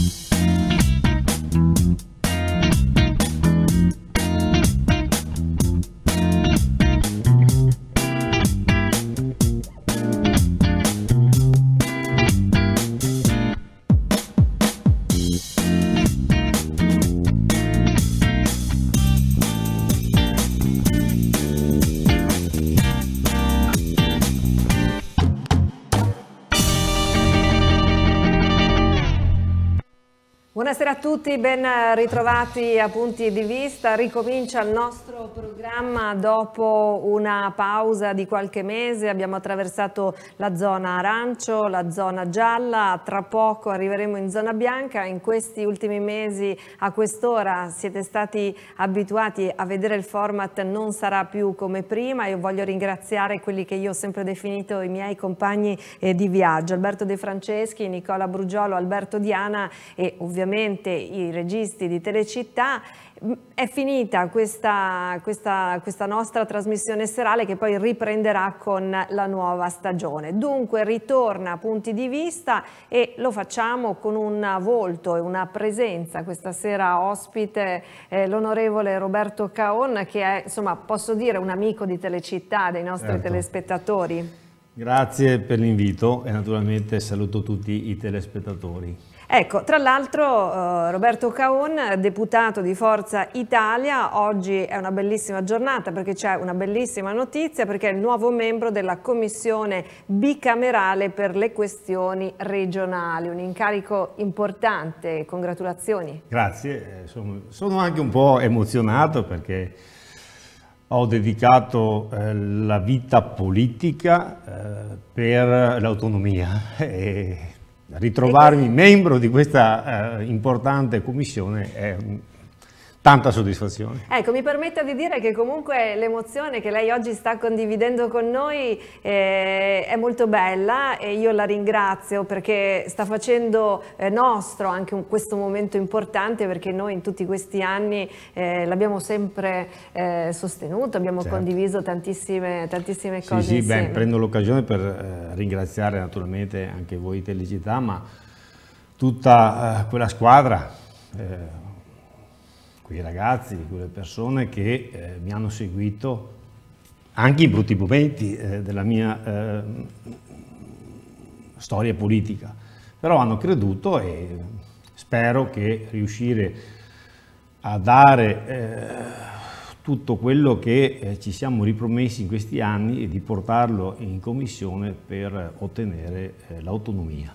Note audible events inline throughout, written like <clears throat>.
Mm-hmm. tutti, ben ritrovati a Punti di Vista. Ricomincia il nostro programma dopo una pausa di qualche mese. Abbiamo attraversato la zona arancio, la zona gialla, tra poco arriveremo in zona bianca. In questi ultimi mesi a quest'ora siete stati abituati a vedere il format non sarà più come prima. Io voglio ringraziare quelli che io ho sempre definito i miei compagni eh, di viaggio, Alberto De Franceschi, Nicola Brugiolo, Alberto Diana e ovviamente i i registi di Telecittà. È finita questa, questa, questa nostra trasmissione serale che poi riprenderà con la nuova stagione. Dunque ritorna Punti di Vista e lo facciamo con un volto e una presenza questa sera ospite eh, l'onorevole Roberto Caon che è insomma posso dire un amico di Telecittà, dei nostri certo. telespettatori. Grazie per l'invito e naturalmente saluto tutti i telespettatori. Ecco, tra l'altro eh, Roberto Caon, deputato di Forza Italia, oggi è una bellissima giornata perché c'è una bellissima notizia perché è il nuovo membro della commissione bicamerale per le questioni regionali, un incarico importante, congratulazioni. Grazie, eh, sono anche un po' emozionato perché ho dedicato eh, la vita politica eh, per l'autonomia <laughs> ritrovarmi membro di questa eh, importante commissione è Tanta soddisfazione. Ecco, mi permetta di dire che comunque l'emozione che lei oggi sta condividendo con noi eh, è molto bella e io la ringrazio perché sta facendo eh, nostro anche un, questo momento importante perché noi in tutti questi anni eh, l'abbiamo sempre eh, sostenuto, abbiamo certo. condiviso tantissime, tantissime cose. Sì, sì beh, prendo l'occasione per eh, ringraziare naturalmente anche voi Tellicità, ma tutta eh, quella squadra quei ragazzi, di quelle persone che eh, mi hanno seguito, anche in brutti momenti eh, della mia ehm, storia politica, però hanno creduto e spero che riuscire a dare eh, tutto quello che eh, ci siamo ripromessi in questi anni e di portarlo in commissione per ottenere eh, l'autonomia.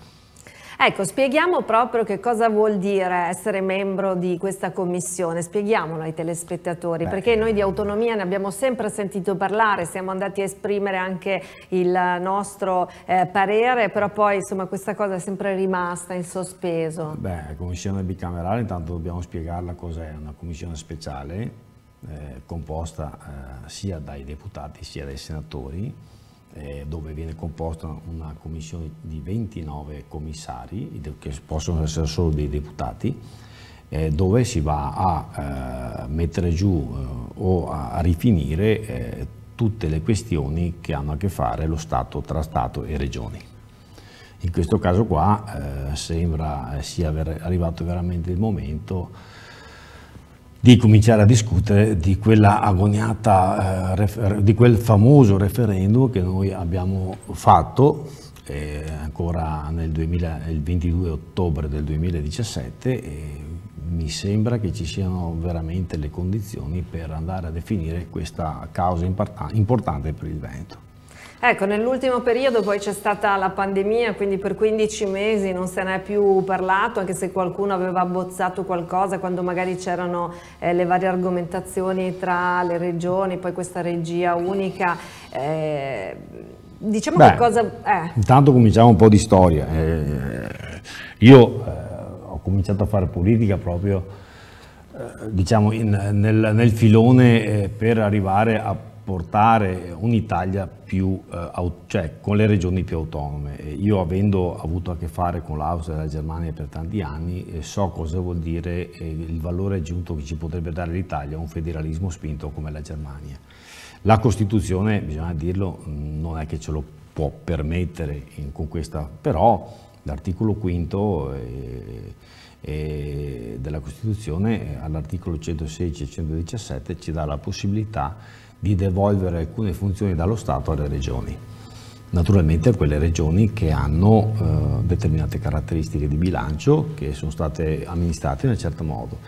Ecco, spieghiamo proprio che cosa vuol dire essere membro di questa commissione, spieghiamolo ai telespettatori, Beh. perché noi di eh. autonomia ne abbiamo sempre sentito parlare, siamo andati a esprimere anche il nostro eh, parere, però poi insomma questa cosa è sempre rimasta in sospeso. Beh, commissione bicamerale intanto dobbiamo spiegarla cos'è, una commissione speciale eh, composta eh, sia dai deputati sia dai senatori, eh, dove viene composta una commissione di 29 commissari, che possono essere solo dei deputati, eh, dove si va a eh, mettere giù eh, o a rifinire eh, tutte le questioni che hanno a che fare lo Stato tra Stato e Regioni. In questo caso qua eh, sembra sia arrivato veramente il momento di cominciare a discutere di quella agoniata, eh, di quel famoso referendum che noi abbiamo fatto eh, ancora nel 2000, 22 ottobre del 2017 e mi sembra che ci siano veramente le condizioni per andare a definire questa causa importante per il Veneto. Ecco, nell'ultimo periodo poi c'è stata la pandemia, quindi per 15 mesi non se n'è più parlato, anche se qualcuno aveva abbozzato qualcosa quando magari c'erano eh, le varie argomentazioni tra le regioni, poi questa regia unica. Eh, diciamo Beh, che cosa... Eh. Intanto cominciamo un po' di storia. Eh. io eh, ho cominciato a fare politica proprio eh, diciamo in, nel, nel, filone per arrivare a portare un'Italia più, eh, cioè, con le regioni più autonome. Io avendo avuto a che fare con l'Austria e la Germania per tanti anni, eh, so cosa vuol dire eh, il valore aggiunto che ci potrebbe dare l'Italia a un federalismo spinto come la Germania. La Costituzione, bisogna dirlo, mm, non è che ce lo può permettere in, con questa, però l'articolo 5 eh, eh, della Costituzione eh, all'articolo 116 e 117 ci dà la possibilità di di devolvere alcune funzioni dallo Stato alle regioni. Naturalmente quelle regioni che hanno eh, determinate caratteristiche di bilancio, che sono state amministrate in un certo modo.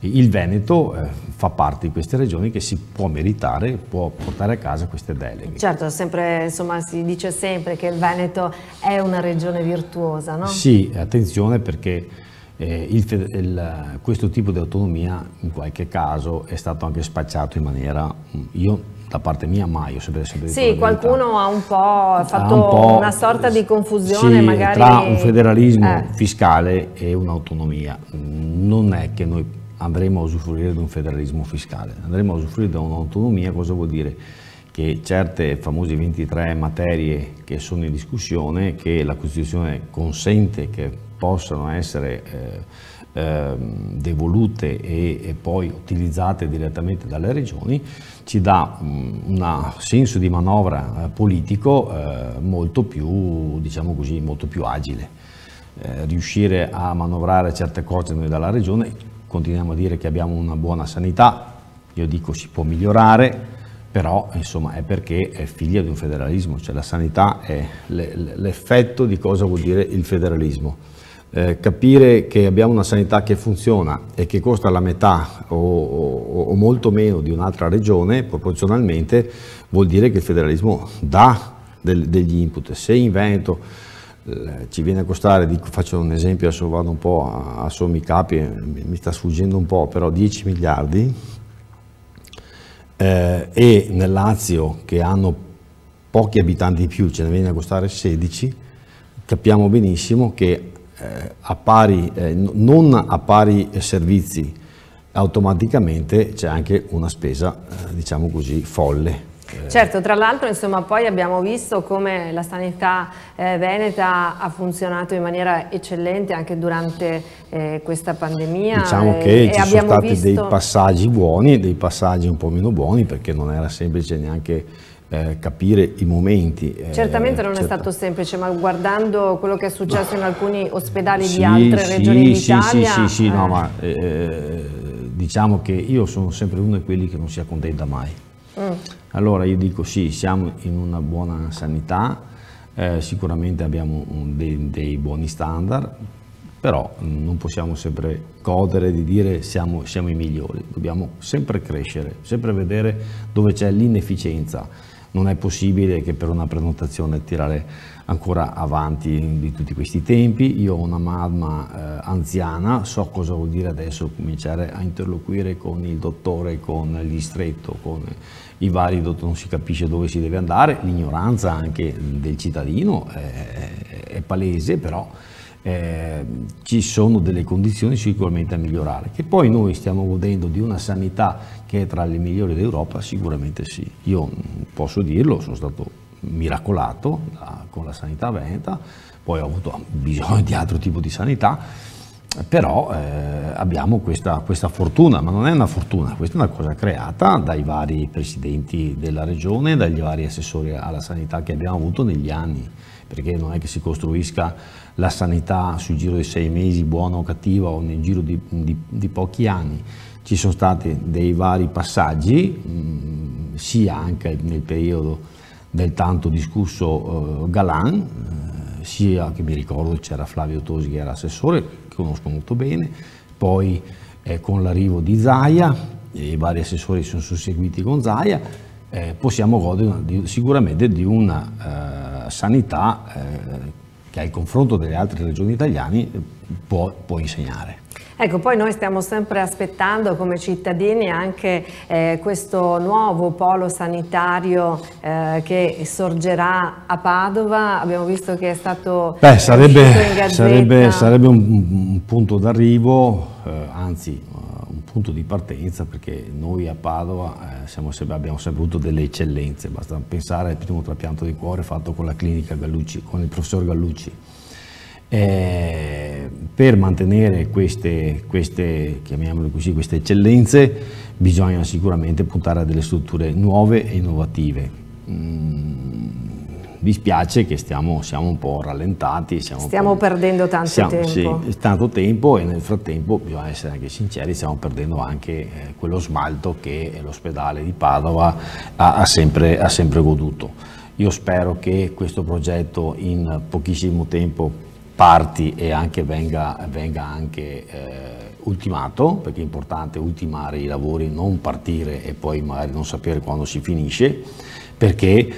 Il Veneto eh, fa parte di queste regioni che si può meritare, può portare a casa queste deleghe. Certo, sempre, insomma, si dice sempre che il Veneto è una regione virtuosa, no? Sì, attenzione perché eh, il, il, questo tipo di autonomia in qualche caso è stato anche spacciato in maniera, mm, io da parte mia mai, ho sempre, sempre Sì, qualcuno ha un po' fatto un po', una sorta di eh, confusione sì, magari... tra un federalismo eh. fiscale e un'autonomia. Non è che noi andremo a usufruire di un federalismo fiscale, andremo a usufruire di un'autonomia, cosa vuol dire? Che certe famose 23 materie che sono in discussione, che la Costituzione consente che possano essere eh, eh, devolute e, e, poi utilizzate direttamente dalle regioni, ci dà mm, un senso di manovra eh, politico eh, molto più, diciamo così, molto più agile. Eh, riuscire a manovrare certe cose noi dalla regione, continuiamo a dire che abbiamo una buona sanità, io dico si può migliorare, però insomma è perché è figlia di un federalismo, cioè la sanità è l'effetto di cosa vuol dire il federalismo eh, capire che abbiamo una sanità che funziona e che costa la metà o, o, o molto meno di un'altra regione proporzionalmente vuol dire che il federalismo dà del, degli input. Se in Veneto eh, ci viene a costare, dico, faccio un esempio, adesso vado un po' a, a sommi capi, mi, mi sta sfuggendo un po', però 10 miliardi eh, e nel Lazio che hanno pochi abitanti in più ce ne viene a costare 16, capiamo benissimo che eh, a pari, eh, non a pari servizi automaticamente c'è anche una spesa, eh, diciamo così, folle. Certo, tra l'altro poi abbiamo visto come la sanità eh, veneta ha funzionato in maniera eccellente anche durante eh, questa pandemia. Diciamo che ci sono stati visto... dei passaggi buoni e dei passaggi un po' meno buoni perché non era semplice neanche eh, capire i momenti. Eh, Certamente eh, non certo. è stato semplice, ma guardando quello che è successo in alcuni ospedali sì, di altre sì, regioni sì, d'Italia... Sì, sì, sì, eh. no, ma eh, diciamo che io sono sempre uno di quelli che non si accontenta mai. Mm. Allora io dico sì, siamo in una buona sanità, sicuramente abbiamo un, dei, dei, buoni standard, però non possiamo sempre godere di dire siamo, siamo i migliori, dobbiamo sempre crescere, sempre vedere dove c'è l'inefficienza non è possibile che per una prenotazione tirare ancora avanti di tutti questi tempi. Io ho una mamma eh, anziana, so cosa vuol dire adesso cominciare a interloquire con il dottore, con il distretto, con i vari dottori, non si capisce dove si deve andare, l'ignoranza anche del cittadino è, è, è palese, però eh, ci sono delle condizioni sicuramente a migliorare. Che poi noi stiamo godendo di una sanità che è tra le migliori d'Europa, sicuramente sì. Io posso dirlo, sono stato miracolato da, con la sanità veneta, poi ho avuto bisogno di altro tipo di sanità, però eh, abbiamo questa, questa, fortuna, ma non è una fortuna, questa è una cosa creata dai vari presidenti della regione, dagli vari assessori alla sanità che abbiamo avuto negli anni, perché non è che si costruisca la sanità sul giro di sei mesi, buona o cattiva, o nel giro di, di, di pochi anni. Ci sono stati dei vari passaggi, mh, mm, sia anche nel periodo del tanto discusso eh, Galan, eh, sia che mi ricordo c'era Flavio Tosi che era assessore, che conosco molto bene, poi eh, con l'arrivo di Zaia, i vari assessori sono susseguiti con Zaia, eh, possiamo godere di, sicuramente di una eh, sanità eh, che al confronto delle altre regioni italiane può, può insegnare. Ecco, poi noi stiamo sempre aspettando come cittadini anche eh, questo nuovo polo sanitario eh, che sorgerà a Padova. Abbiamo visto che è stato... Beh, sarebbe, sarebbe, sarebbe un, un punto d'arrivo, eh, anzi punto di partenza perché noi a Padova eh, sempre, abbiamo sempre avuto delle eccellenze, basta pensare al primo trapianto di cuore fatto con la clinica Gallucci, con il professor Gallucci. Eh, per mantenere queste, queste, così, queste eccellenze bisogna sicuramente puntare a delle strutture nuove e innovative. Mm dispiace che stiamo, siamo un po' rallentati. stiamo perdendo tanto siamo, tempo. Sì, tanto tempo e nel frattempo, bisogna essere anche sinceri, stiamo perdendo anche eh, quello smalto che l'ospedale di Padova ha, ha, sempre, ha sempre goduto. Io spero che questo progetto in pochissimo tempo parti e anche venga, venga anche eh, ultimato, perché è importante ultimare i lavori, non partire e poi magari non sapere quando si finisce, perché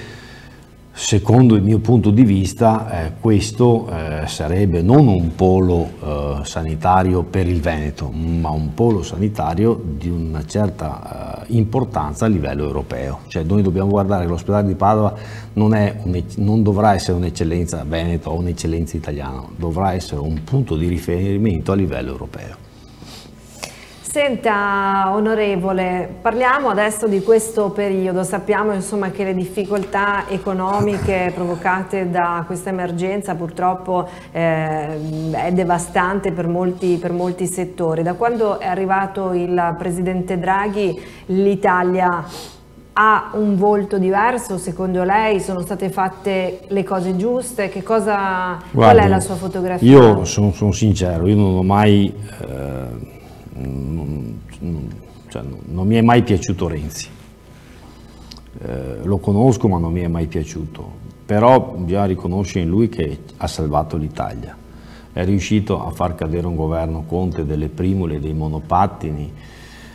Secondo il mio punto di vista eh, questo eh, sarebbe non un polo eh, sanitario per il Veneto, ma un polo sanitario di una certa eh, importanza a livello europeo. Cioè noi dobbiamo guardare che l'ospedale di Padova non, è un, non dovrà essere un'eccellenza veneto o un'eccellenza italiana, dovrà essere un punto di riferimento a livello europeo. Senta onorevole, parliamo adesso di questo periodo, sappiamo insomma, che le difficoltà economiche provocate da questa emergenza purtroppo eh, è devastante per molti, per molti, settori. Da quando è arrivato il presidente Draghi l'Italia ha un volto diverso, secondo lei sono state fatte le cose giuste? Cosa, Guardi, qual è la sua fotografia? Io sono, sono sincero, io non ho mai... Eh non, mm, mm, cioè, non mi è mai piaciuto Renzi. Eh, lo conosco ma non mi è mai piaciuto, però bisogna riconoscere in lui che ha salvato l'Italia. È riuscito a far cadere un governo Conte delle primule, dei monopattini,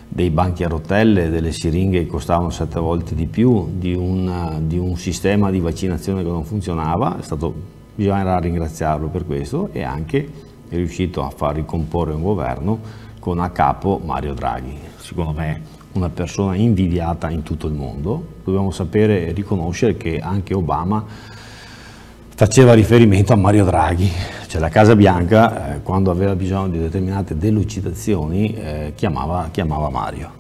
dei banchi a rotelle, delle siringhe che costavano sette volte di più, di un, di un sistema di vaccinazione che non funzionava, stato, bisognerà ringraziarlo per questo e anche è riuscito a far ricomporre un governo con a capo Mario Draghi, secondo me una persona invidiata in tutto il mondo. Dobbiamo sapere e riconoscere che anche Obama faceva riferimento a Mario Draghi, cioè la Casa Bianca eh, quando aveva bisogno di determinate delucidazioni eh, chiamava, chiamava, Mario.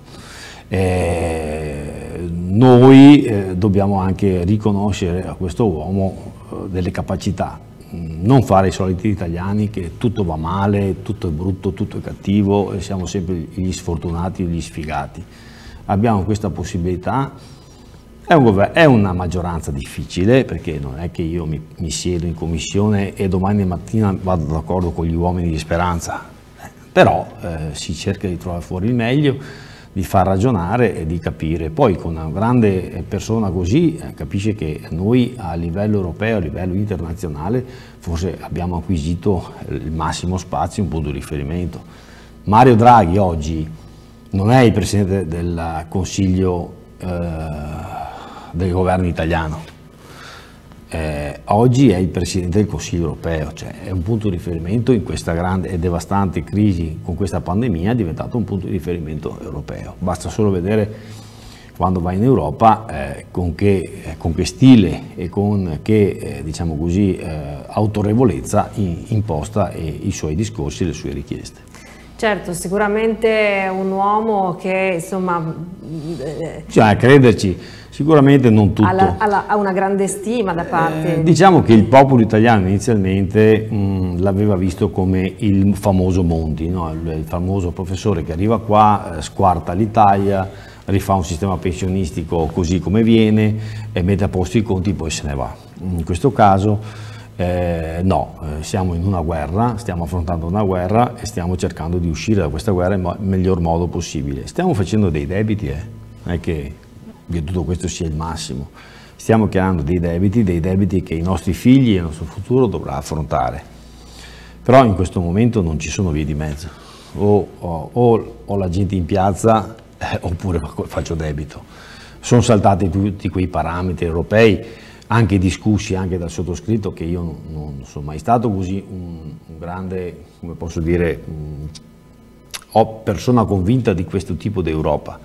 Eh, noi eh, dobbiamo anche riconoscere a questo uomo eh, delle capacità non fare i soliti italiani che tutto va male, tutto è brutto, tutto è cattivo e siamo sempre gli sfortunati, gli sfigati. Abbiamo questa possibilità, è, un è una maggioranza difficile perché non è che io mi, mi siedo in commissione e domani mattina vado d'accordo con gli uomini di speranza, eh, però eh, si cerca di trovare fuori il meglio di far ragionare e di capire. Poi con una grande persona così eh, capisce che noi a livello europeo, a livello internazionale, forse abbiamo acquisito il massimo spazio, un punto di riferimento. Mario Draghi oggi non è il Presidente del Consiglio eh, del Governo italiano, eh, oggi è il Presidente del Consiglio europeo, cioè è un punto di riferimento in questa grande e devastante crisi con questa pandemia, è diventato un punto di riferimento europeo. Basta solo vedere quando va in Europa eh, con, che, eh, con, che, stile e con che eh, diciamo così, eh, autorevolezza in, imposta eh, i suoi discorsi e le sue richieste. Certo, sicuramente un uomo che insomma... Mm, eh, cioè, crederci, sicuramente non tutto. ha una grande stima da parte... Eh, diciamo che il popolo italiano inizialmente mm, l'aveva visto come il famoso Monti, no? il, famoso professore che arriva qua, eh, squarta l'Italia, rifà un sistema pensionistico così come viene e mette a posto i conti e poi se ne va. In questo caso eh, no, eh, siamo in una guerra, stiamo affrontando una guerra e stiamo cercando di uscire da questa guerra nel miglior modo possibile. Stiamo facendo dei debiti, eh. non è che tutto questo sia il massimo. Stiamo creando dei debiti, dei debiti che i nostri figli e il nostro futuro dovrà affrontare. Però in questo momento non ci sono vie di mezzo. O, o, o, o la gente in piazza eh, oppure faccio debito. Sono saltati tutti quei parametri europei anche discussi anche dal sottoscritto che io non, non sono mai stato così un, un grande, come posso dire, mh, mm, persona convinta di questo tipo d'Europa.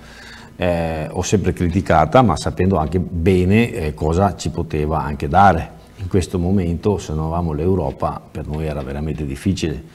Eh, ho sempre criticata, ma sapendo anche bene eh, cosa ci poteva anche dare. In questo momento, se non avevamo l'Europa, per noi era veramente difficile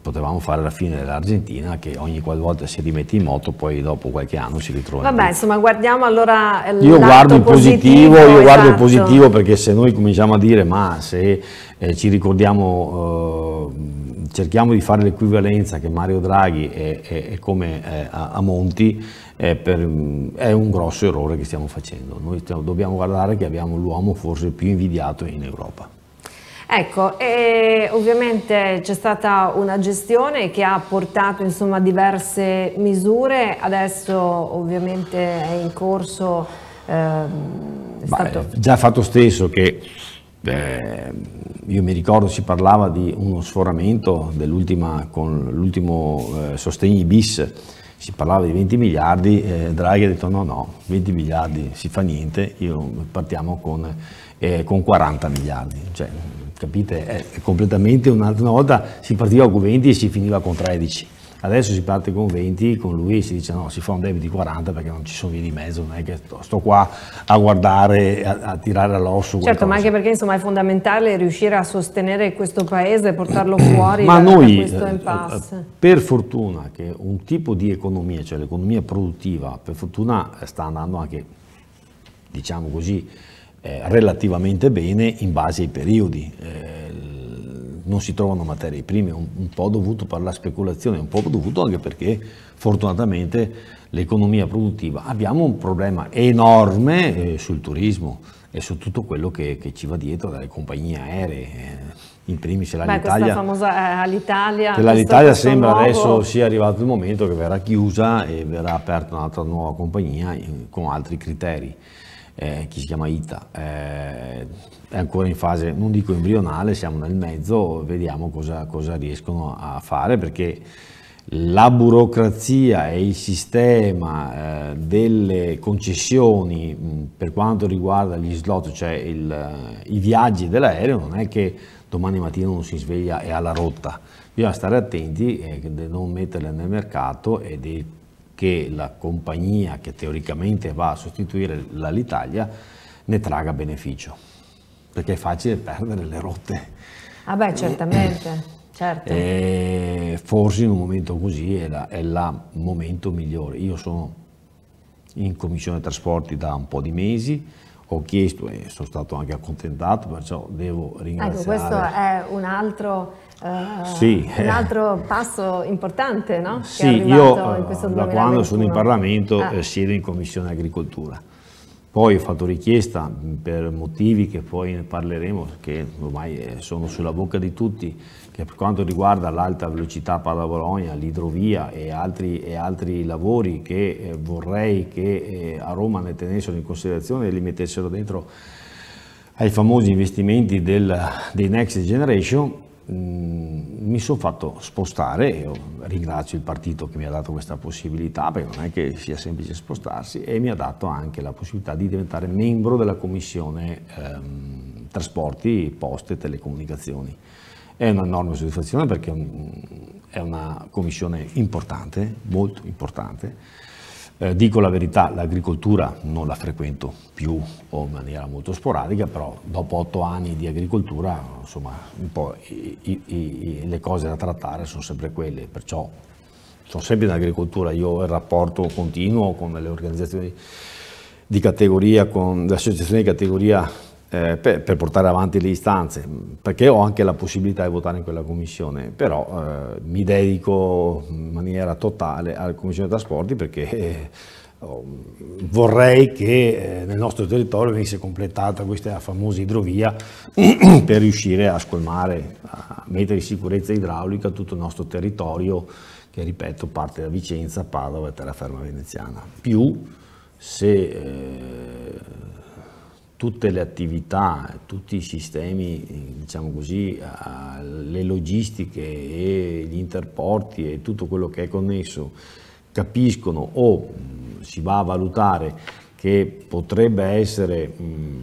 potevamo fare la fine dell'Argentina che ogni qualvolta si rimette in moto poi dopo qualche anno si ritrova vabbè in insomma guardiamo allora eh, io guardo il positivo, positivo io esatto. guardo il esatto. positivo perché se noi cominciamo a dire ma se eh, ci ricordiamo eh, cerchiamo di fare l'equivalenza che Mario Draghi è, è, è come è eh, a, a, Monti per, mm, è, un grosso errore che stiamo facendo noi stiamo, dobbiamo guardare che abbiamo l'uomo forse più invidiato in Europa Ecco, e ovviamente c'è stata una gestione che ha portato insomma, diverse misure, adesso ovviamente è in corso... Ehm, è stato... già fatto stesso che eh, io mi ricordo si parlava di uno sforamento con l'ultimo eh, sostegni bis, si parlava di 20 miliardi, eh, Draghi ha detto no no, 20 miliardi si fa niente, io partiamo con, eh, con 40 miliardi. Cioè, capite? È, completamente un'altra una volta si partiva con 20 e si finiva con 13. Adesso si parte con 20, con lui si dice no, si fa un debito di 40 perché non ci sono vie di mezzo, non è che sto, qua a guardare, a, a tirare all'osso. Certo, qualcosa. ma anche perché insomma è fondamentale riuscire a sostenere questo paese portarlo <clears throat> fuori ma da, noi, da questo eh, eh, impasse. Eh, per fortuna che un tipo di economia, cioè l'economia produttiva, per fortuna sta andando anche, diciamo così, eh, relativamente bene in base ai periodi. Eh, non si trovano materie prime, un, un po' dovuto per la speculazione, un po' dovuto anche perché fortunatamente l'economia produttiva. Abbiamo un problema enorme eh, sul turismo e su tutto quello che, che, ci va dietro dalle compagnie aeree. In primis l'Italia. famosa all'Italia. Eh, L'Italia sembra nuovo. adesso sia arrivato il momento che verrà chiusa e verrà aperta un'altra nuova compagnia con altri criteri eh, che si chiama ITA, eh, è ancora in fase, non dico embrionale, siamo nel mezzo, vediamo cosa, cosa riescono a fare perché la burocrazia e il sistema eh, delle concessioni mh, per quanto riguarda gli slot, cioè il, eh, i viaggi dell'aereo, non è che domani mattina non si sveglia e ha la rotta. Bisogna stare attenti eh, e non metterle nel mercato e di che la compagnia che teoricamente va a sostituire l'Alitalia ne traga beneficio, perché è facile perdere le rotte. Ah beh, certamente. Eh, certo. E eh, forse in un momento così è il momento migliore. Io sono in commissione trasporti da un po' di mesi, ho chiesto e sono stato anche accontentato, perciò devo ecco, ringraziare. Ecco, questo è un altro eh, sì. Un eh. altro passo importante, no? Sì, io eh, da quando sono in Parlamento ah. siedo in Commissione Agricoltura. Poi ho fatto richiesta mm, per motivi che poi ne parleremo, che ormai sono sulla bocca di tutti, che per quanto riguarda l'alta velocità Padova-Bologna, l'idrovia e, e altri, lavori che vorrei che a Roma ne tenessero in considerazione e li mettessero dentro ai famosi investimenti del, dei Next Generation, Mm, mi sono fatto spostare, io ringrazio il partito che mi ha dato questa possibilità, perché non è che sia semplice spostarsi, e mi ha dato anche la possibilità di diventare membro della commissione ehm, trasporti, poste e telecomunicazioni. È un'enorme soddisfazione perché è una commissione importante, molto importante, eh, dico la verità, l'agricoltura non la frequento più o in maniera molto sporadica, però dopo otto anni di agricoltura, insomma, un po' i, i, i, le cose da trattare sono sempre quelle, perciò sono sempre in agricoltura, io ho il rapporto continuo con le organizzazioni di categoria, con le associazioni di categoria eh, per, per, portare avanti le istanze, perché ho anche la possibilità di votare in quella commissione, però eh, mi dedico in maniera totale alla commissione dei trasporti perché eh, vorrei che eh, nel nostro territorio venisse completata questa famosa idrovia <clears throat> per riuscire a scolmare, a mettere in sicurezza idraulica tutto il nostro territorio che ripeto parte da Vicenza, Padova e terraferma veneziana. Più se eh, tutte le attività, tutti i sistemi, diciamo così, le logistiche e gli interporti e tutto quello che è connesso capiscono o mm, si va a valutare che potrebbe essere mm,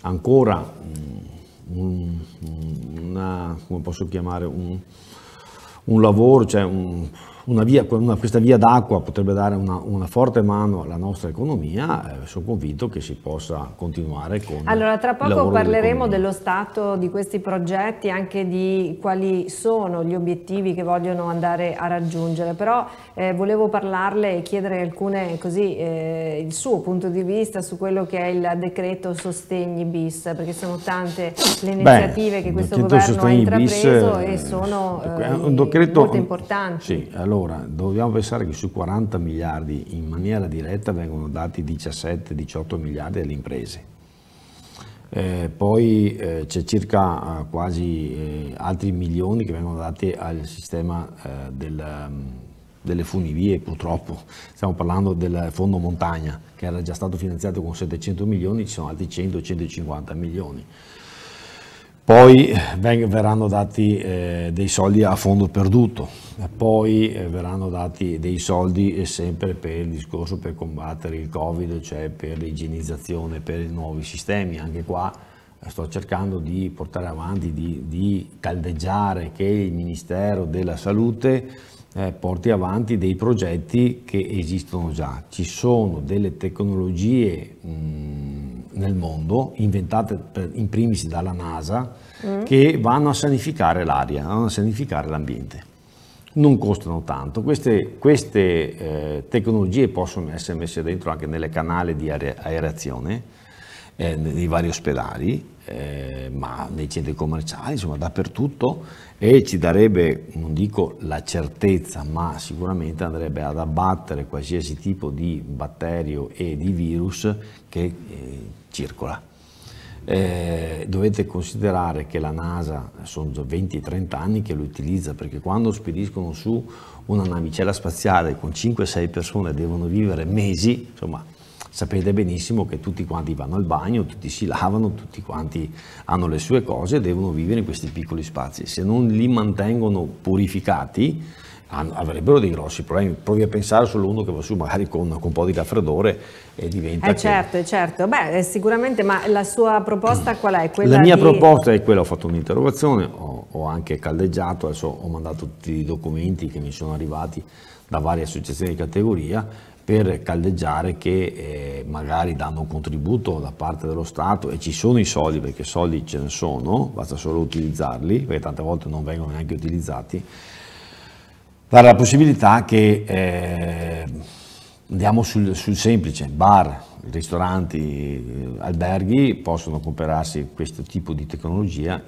ancora mm, una, come posso chiamare, un, un lavoro, cioè un, via, una, questa via d'acqua potrebbe dare una, una, forte mano alla nostra economia, eh, sono convinto che si possa continuare con Allora tra poco parleremo dello stato di questi progetti, anche di quali sono gli obiettivi che vogliono andare a raggiungere, però eh, volevo parlarle e chiedere alcune così eh, il suo punto di vista su quello che è il decreto sostegni bis, perché sono tante le iniziative Beh, che questo governo ha intrapreso bis, e eh, sono un eh, decreto, molto importanti. Sì, allora, allora, dobbiamo pensare che su 40 miliardi in maniera diretta vengono dati 17-18 miliardi alle imprese. Eh, poi eh, c'è circa eh, quasi eh, altri milioni che vengono dati al sistema eh, del, mm, delle funivie, purtroppo. Stiamo parlando del fondo montagna, che era già stato finanziato con 700 milioni, ci sono altri 100-150 milioni poi eh, veng- verranno dati eh, dei soldi a fondo perduto, poi eh, verranno dati dei soldi eh, sempre per il discorso per combattere il Covid, cioè per l'igienizzazione, per i nuovi sistemi, anche qua eh, sto cercando di portare avanti, di, di caldeggiare che il Ministero della Salute eh, porti avanti dei progetti che esistono già. Ci sono delle tecnologie mh, nel mondo, inventate per, in primis dalla NASA, mm. che vanno a sanificare l'aria, vanno a sanificare l'ambiente. Non costano tanto, queste, queste eh, tecnologie possono essere messe dentro anche nelle canali di aerazione, eh, nei vari ospedali, eh, ma nei centri commerciali, insomma dappertutto e ci darebbe, non dico la certezza, ma sicuramente andrebbe ad abbattere qualsiasi tipo di batterio e di virus che eh, circola. Eh, dovete considerare che la NASA sono 20-30 anni che lo utilizza perché quando spediscono su una navicella spaziale con 5-6 persone devono vivere mesi, insomma sapete benissimo che tutti quanti vanno al bagno, tutti si lavano, tutti quanti hanno le sue cose e devono vivere in questi piccoli spazi. Se non li mantengono purificati, avrebbero dei grossi problemi. Provi a pensare solo uno che va su magari con, con un po' di raffreddore e diventa... Eh certo, che... certo. Eh, certo. Beh, eh, sicuramente, ma la sua proposta mm. qual è? Quella la mia di... proposta è quella, ho fatto un'interrogazione, ho, ho, anche caldeggiato, adesso ho mandato tutti i documenti che mi sono arrivati da varie associazioni di categoria per caldeggiare che eh, magari danno un contributo da parte dello Stato e ci sono i soldi perché soldi ce ne sono, basta solo utilizzarli perché tante volte non vengono neanche utilizzati, dare la possibilità che eh, andiamo sul, sul, semplice, bar, ristoranti, eh, alberghi possono comprarsi questo tipo di tecnologia,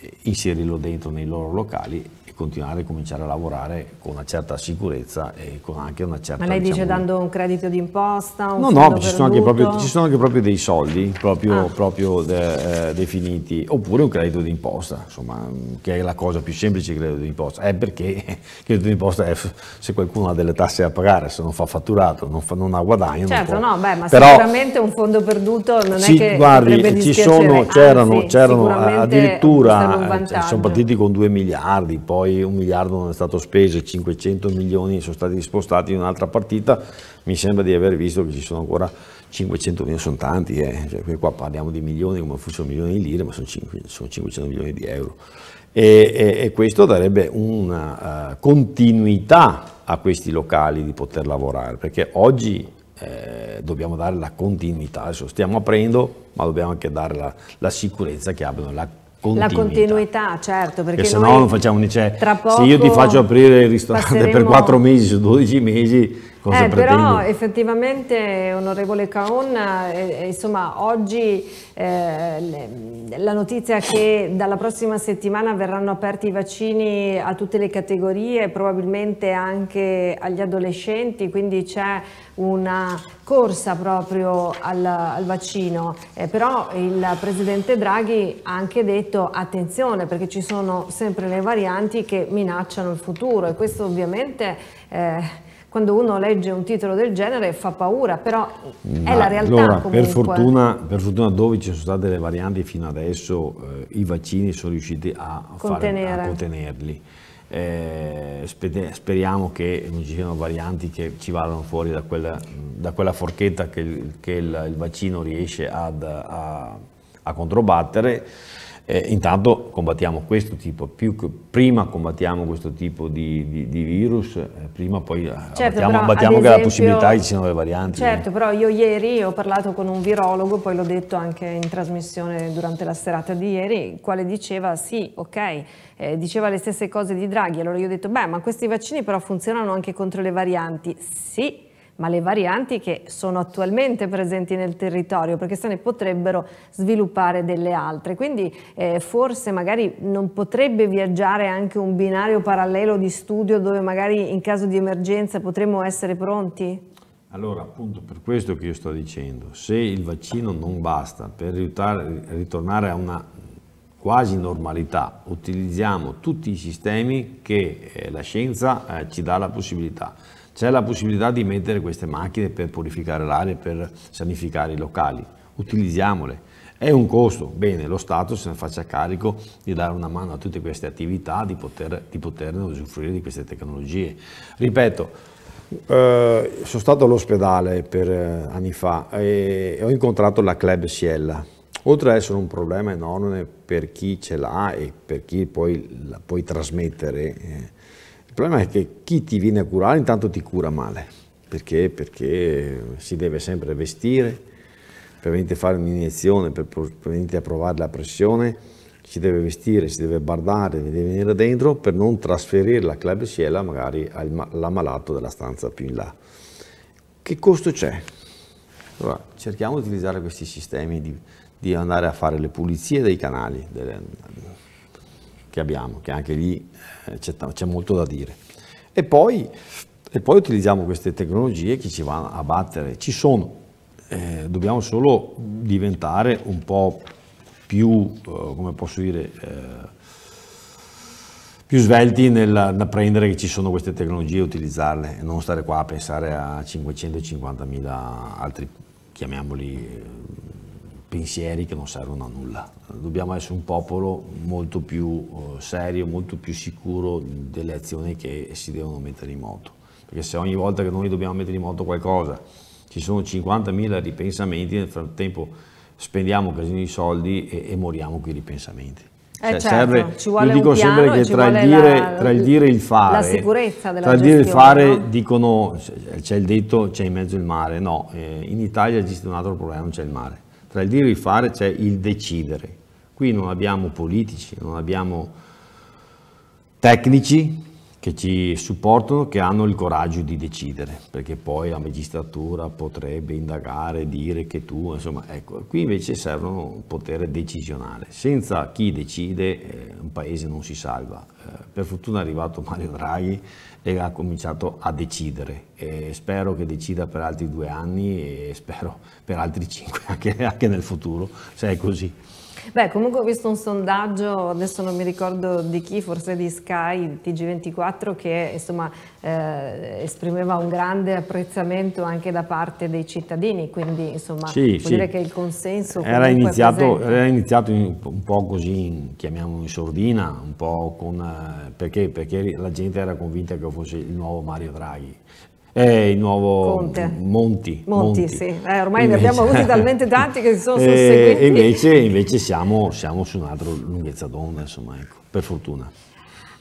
eh, inserirlo dentro nei loro locali continuare a cominciare a lavorare con una certa sicurezza e con anche una certa... Ma lei diciamo, dice dando un credito d'imposta? No, no, ci sono, proprio, ci sono, anche proprio, dei soldi proprio, ah. proprio de, eh, eh, definiti, oppure un credito d'imposta, insomma, mm, che è la cosa più semplice, il credito d'imposta. È perché <laughs> il credito d'imposta è se qualcuno ha delle tasse da pagare, se non fa fatturato, non, fa, non ha guadagno. Certo, no, beh, ma Però, sicuramente un fondo perduto non sì, è che... Guardi, ci sono, c'erano, ah, c'erano eh, addirittura, eh, cioè, sono partiti con 2 miliardi, poi poi un miliardo non è stato speso, e 500 milioni sono stati spostati in un'altra partita, mi sembra di aver visto che ci sono ancora 500 milioni, sono tanti, eh. cioè, qua parliamo di milioni come fossero milioni di lire, ma sono, 5, sono 500 milioni di euro. E, e, e questo darebbe una uh, continuità a questi locali di poter lavorare, perché oggi eh, dobbiamo dare la continuità, adesso stiamo aprendo, ma dobbiamo anche dare la, la sicurezza che abbiano la continuità continuità. La continuità, certo, perché, perché se no non facciamo niente. Cioè, se io ti faccio aprire il ristorante per 4 mesi su 12 mesi, cosa eh, Però effettivamente, onorevole Caon, eh, eh insomma, oggi eh, la notizia è che dalla prossima settimana verranno aperti i vaccini a tutte le categorie, probabilmente anche agli adolescenti, quindi c'è una corsa proprio al, al vaccino, eh, però il presidente Draghi ha anche detto attenzione perché ci sono sempre le varianti che minacciano il futuro e questo ovviamente eh, quando uno legge un titolo del genere fa paura, però Ma, è la realtà allora, per fortuna, per fortuna, dove ci sono state le varianti fino adesso, eh, i vaccini sono riusciti a, fare, a contenerli. Eh, speriamo che non ci siano varianti che ci vadano fuori da quella, da quella forchetta che, che il, il, vaccino riesce ad, a, a controbattere. Eh, intanto combattiamo questo tipo, più che, prima combattiamo questo tipo di, di, di virus, eh, prima poi certo, abbattiamo, anche la possibilità che ci siano le varianti. Certo, eh. però io ieri ho parlato con un virologo, poi l'ho detto anche in trasmissione durante la serata di ieri, il quale diceva sì, ok, eh, diceva le stesse cose di Draghi, allora io ho detto beh ma questi vaccini però funzionano anche contro le varianti, sì ma le varianti che sono attualmente presenti nel territorio, perché se ne potrebbero sviluppare delle altre. Quindi eh, forse magari non potrebbe viaggiare anche un binario parallelo di studio dove magari in caso di emergenza potremmo essere pronti? Allora, appunto per questo che io sto dicendo, se il vaccino non basta per ritornare a una quasi normalità, utilizziamo tutti i sistemi che eh, la scienza eh, ci dà la possibilità c'è la possibilità di mettere queste macchine per purificare l'aria, per sanificare i locali, utilizziamole. È un costo, bene, lo Stato se ne faccia carico di dare una mano a tutte queste attività, di, poter, di poterne usufruire di queste tecnologie. Ripeto, eh, sono stato all'ospedale per eh, anni fa e ho incontrato la Club Siella. Oltre ad essere un problema enorme per chi ce l'ha e per chi poi la puoi trasmettere, eh, problema è che chi ti viene a curare intanto ti cura male. Perché? Perché si deve sempre vestire, per venire a fare un'iniezione, per venire a provare la pressione, si deve vestire, si deve bardare, deve venire dentro per non trasferire la clavicella magari all'ammalato della stanza più in là. Che costo c'è? Allora, cerchiamo di utilizzare questi sistemi, di, di andare a fare le pulizie dei canali, delle, che abbiamo, che anche lì eh, c'è, molto da dire. E poi, e poi, utilizziamo queste tecnologie che ci vanno a battere, ci sono, eh, dobbiamo solo diventare un po' più, eh, come posso dire, eh, più svelti nel apprendere che ci sono queste tecnologie e utilizzarle e non stare qua a pensare a 550.000 altri, chiamiamoli pensieri che non servono a nulla. Dobbiamo essere un popolo molto più eh, serio, molto più sicuro delle azioni che si devono mettere in moto. Perché se ogni volta che noi dobbiamo mettere in moto qualcosa ci sono 50.000 ripensamenti, nel frattempo spendiamo un casino di soldi e, e moriamo con i ripensamenti. Eh cioè, certo, serve, ci io dico sempre che tra il, dire, la, tra il, dire, e il fare, la sicurezza della tra il dire e il fare no? dicono c'è il detto c'è in mezzo il mare, no, eh, in Italia esiste un altro problema, c'è il mare tra il dire e il fare c'è il decidere. Qui non abbiamo politici, non abbiamo tecnici che ci supportano, che hanno il coraggio di decidere, perché poi la magistratura potrebbe indagare, dire che tu, insomma, ecco, qui invece servono un potere decisionale. Senza chi decide eh, un paese non si salva. Eh, per fortuna è arrivato Mario Draghi, e ha cominciato a decidere. E spero che decida per altri due anni e spero per altri cinque <laughs> anche, anche nel futuro, se è così. Beh, comunque ho visto un sondaggio, adesso non mi ricordo di chi, forse di Sky, di TG24, che insomma eh, esprimeva un grande apprezzamento anche da parte dei cittadini, quindi insomma sì, vuol sì. dire che il consenso era iniziato, era iniziato un po' così, chiamiamolo in sordina, un po' con, eh, perché, perché la gente era convinta che fosse il nuovo Mario Draghi è il nuovo Conte. Monti. Monti, Monti. sì. Eh, ormai invece, ne abbiamo avuti <laughs> talmente tanti che si sono eh, susseguiti. E invece, invece siamo, siamo, su un'altra lunghezza d'onda, insomma, ecco, per fortuna.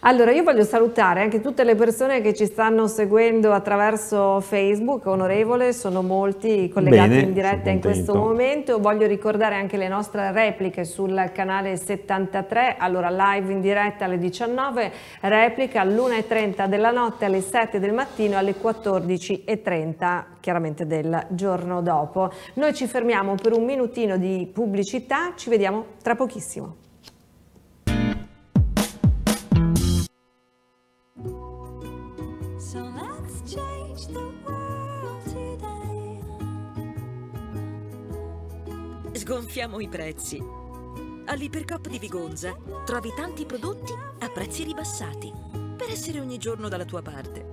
Allora, io voglio salutare anche tutte le persone che ci stanno seguendo attraverso Facebook, onorevole, sono molti collegati Bene, in diretta in questo momento. Voglio ricordare anche le nostre repliche sul canale 73, allora live in diretta alle 19, replica all'1.30 della notte, alle 7 del mattino, alle 14.30 chiaramente del giorno dopo. Noi ci fermiamo per un minutino di pubblicità, ci vediamo tra pochissimo. gonfiamo i prezzi. All'Ipercop di Vigonza trovi tanti prodotti a prezzi ribassati per essere ogni giorno dalla tua parte.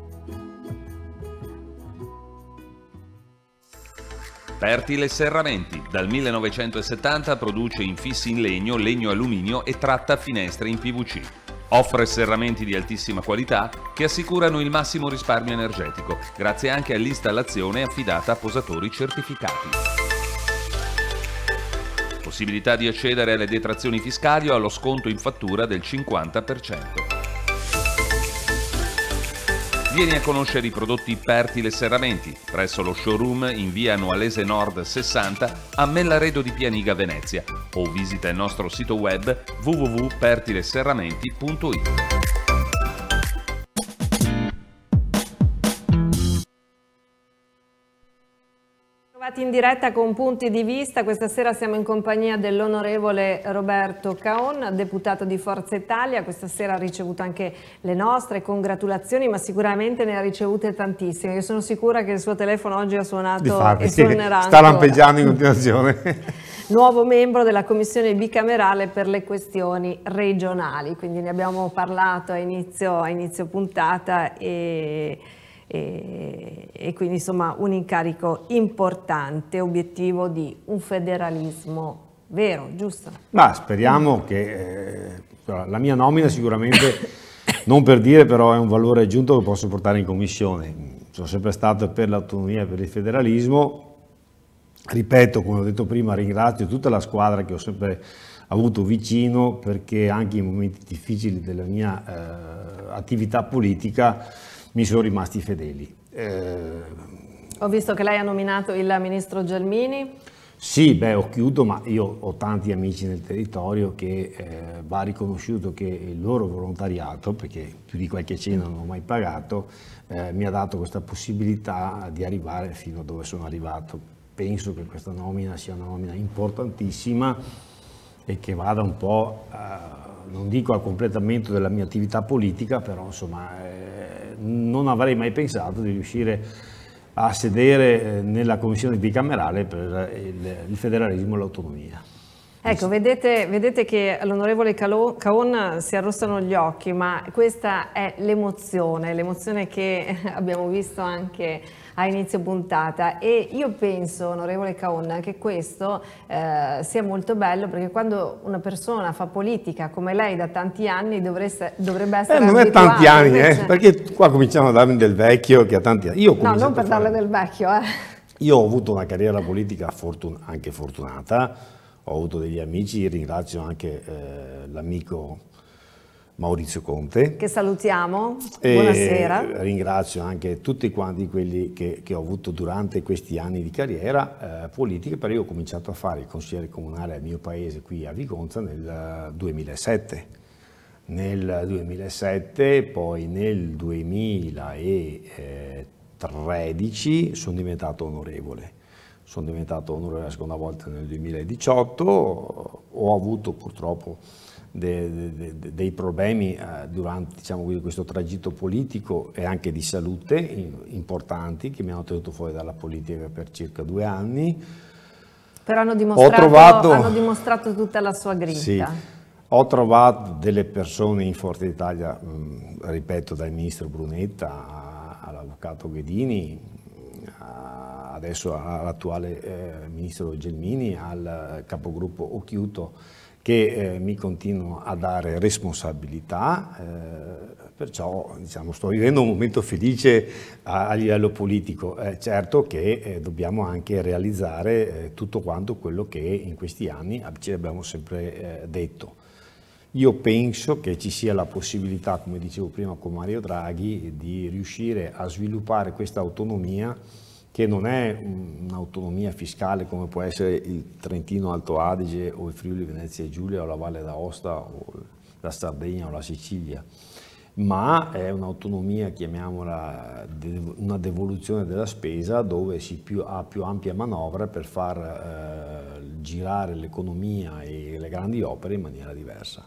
Fertile Serramenti. Dal 1970 produce infissi in legno, legno alluminio e tratta finestre in PVC. Offre serramenti di altissima qualità che assicurano il massimo risparmio energetico, grazie anche all'installazione affidata a posatori certificati possibilità di accedere alle detrazioni fiscali o allo sconto in fattura del 50%. Vieni a conoscere i prodotti Pertile Serramenti presso lo showroom in via Noalese Nord 60 a Mellaredo di Pianiga, Venezia o visita il nostro sito web www.pertileserramenti.it. Arrivati in diretta con punti di vista, questa sera siamo in compagnia dell'onorevole Roberto Caon, deputato di Forza Italia, questa sera ha ricevuto anche le nostre congratulazioni, ma sicuramente ne ha ricevute tantissime. Io sono sicura che il suo telefono oggi ha suonato farvi, e suonerà Sta lampeggiando in continuazione. <laughs> Nuovo membro della commissione bicamerale per le questioni regionali, quindi ne abbiamo parlato a inizio, a inizio puntata e e, e, quindi insomma un incarico importante, obiettivo di un federalismo vero, giusto? Ma speriamo che eh, la mia nomina sicuramente, <coughs> non per dire però è un valore aggiunto che posso portare in commissione, sono sempre stato per l'autonomia e per il federalismo, ripeto come ho detto prima ringrazio tutta la squadra che ho sempre avuto vicino perché anche in momenti difficili della mia eh, attività politica mi sono rimasti fedeli. Eh, ho visto che lei ha nominato il ministro Gelmini. Sì, beh, ho chiuso, ma io ho tanti amici nel territorio che eh, va riconosciuto che il loro volontariato, perché più di qualche cena non ho mai pagato, eh, mi ha dato questa possibilità di arrivare fino a dove sono arrivato. Penso che questa nomina sia una nomina importantissima e che vada un po' a non dico al completamento della mia attività politica, però insomma eh, non avrei mai pensato di riuscire a sedere eh, nella commissione bicamerale per eh, il, il federalismo e l'autonomia. Ecco, vedete, vedete che l'onorevole Caon si arrossano gli occhi, ma questa è l'emozione, l'emozione che <laughs> abbiamo visto anche a inizio puntata e io penso, onorevole Caon, che questo eh, sia molto bello perché quando una persona fa politica come lei da tanti anni dovreste, dovrebbe essere eh, Non è tanti anni, eh, invece... eh, perché qua cominciamo a darmi del vecchio che ha tanti anni. Io no, non per darle del vecchio. Eh. Io ho avuto una carriera politica fortun anche fortunata, ho avuto degli amici, ringrazio anche eh, l'amico Maurizio Conte. Che salutiamo, buonasera. Ringrazio anche tutti quanti quelli che, che ho avuto durante questi anni di carriera eh, politica, perché io ho cominciato a fare il consigliere comunale al mio paese qui a Vigonza nel 2007. Eh, nel 2007, poi nel 2013 sono diventato onorevole. Sono diventato onorevole la seconda volta nel 2018, ho avuto purtroppo de, de, dei problemi eh, durante diciamo, questo tragitto politico e anche di salute importanti che mi hanno tenuto fuori dalla politica per circa due anni. Però hanno dimostrato, trovato, hanno dimostrato tutta la sua grinta. Sì, ho trovato delle persone in Forte Italia, mh, ripeto, dal ministro Brunetta all'avvocato Ghedini, adesso all'attuale eh, ministro Gelmini, al capogruppo Occhiuto, che eh, mi continuano a dare responsabilità, eh, perciò diciamo, sto vivendo un momento felice a, a livello politico. Eh, certo che eh, dobbiamo anche realizzare eh, tutto quanto quello che in questi anni ci abbiamo sempre eh, detto. Io penso che ci sia la possibilità, come dicevo prima con Mario Draghi, di riuscire a sviluppare questa autonomia che non è un'autonomia fiscale come può essere il Trentino Alto Adige o il Friuli Venezia Giulia o la Valle d'Aosta o la Sardegna o la Sicilia, ma è un'autonomia, chiamiamola una devoluzione della spesa dove si più, ha più ampia manovra per far eh, girare l'economia e le grandi opere in maniera diversa.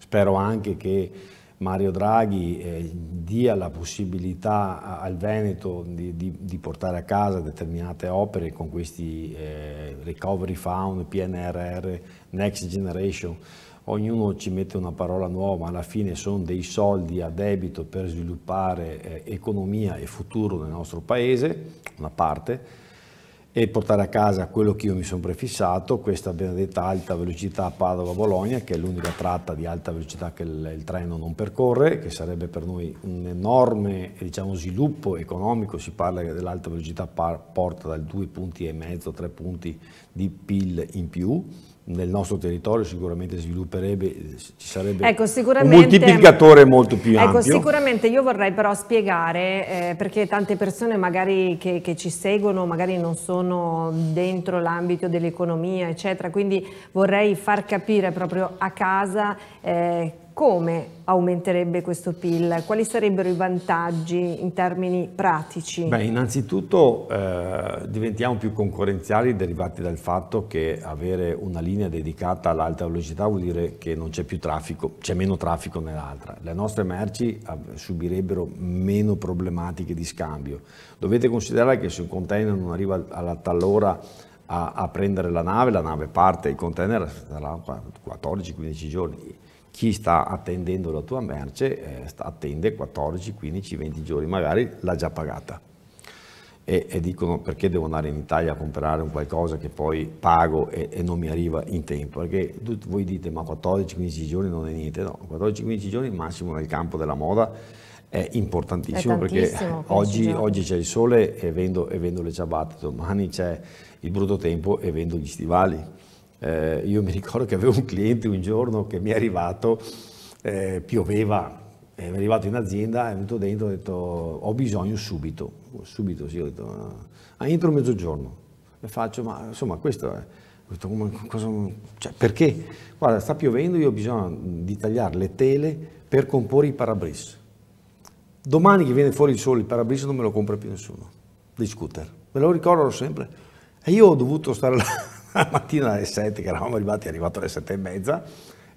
Spero anche che Mario Draghi eh, dia la possibilità al Veneto di, di, di, portare a casa determinate opere con questi eh, Recovery Fund, PNRR, Next Generation, ognuno ci mette una parola nuova, ma alla fine sono dei soldi a debito per sviluppare eh, economia e futuro nel nostro paese, una parte, e portare a casa quello che io mi sono prefissato, questa benedetta alta velocità Padova-Bologna, che è l'unica tratta di alta velocità che il, il, treno non percorre, che sarebbe per noi un enorme diciamo, sviluppo economico, si parla che dell'alta velocità par, porta dal 2 punti e mezzo, 3 punti di PIL in più, nel nostro territorio sicuramente svilupperebbe, eh, ci sarebbe ecco, un moltiplicatore molto più ecco, ampio. Sicuramente io vorrei però spiegare, eh, perché tante persone magari che, che, ci seguono magari non sono dentro l'ambito dell'economia eccetera, quindi vorrei far capire proprio a casa eh, come aumenterebbe questo PIL? Quali sarebbero i vantaggi in termini pratici? Beh, innanzitutto eh, diventiamo più concorrenziali derivati dal fatto che avere una linea dedicata all'alta velocità vuol dire che non c'è più traffico, c'è meno traffico nell'altra. Le nostre merci subirebbero meno problematiche di scambio. Dovete considerare che se un container non arriva alla tall'ora a, prendere la nave, la nave parte, il container sarà 14-15 giorni chi sta attendendo la tua merce eh, sta, attende 14, 15, 20 giorni, magari l'ha già pagata. E, e, dicono perché devo andare in Italia a comprare un qualcosa che poi pago e, e non mi arriva in tempo, perché tu, voi dite ma 14-15 giorni non è niente, no, 14-15 giorni massimo nel campo della moda è importantissimo è perché oggi, oggi, c'è il sole e vendo, e vendo le ciabatte, domani c'è il brutto tempo e vendo gli stivali eh, io mi ricordo che avevo un cliente un giorno che mi è arrivato, eh, pioveva, eh, è arrivato in azienda, è venuto dentro e ha detto ho bisogno subito, subito sì, ho detto ah, entro mezzogiorno. E faccio, ma insomma questo è... Ho detto, ma cosa, cioè, perché? Guarda, sta piovendo, io ho bisogno di tagliare le tele per comporre i parabris. Domani che viene fuori il sole, il parabris non me lo compra più nessuno, di scooter. Me lo ricordo sempre. E io ho dovuto stare là la mattina alle 7 che eravamo arrivati, è arrivato alle 7 e mezza,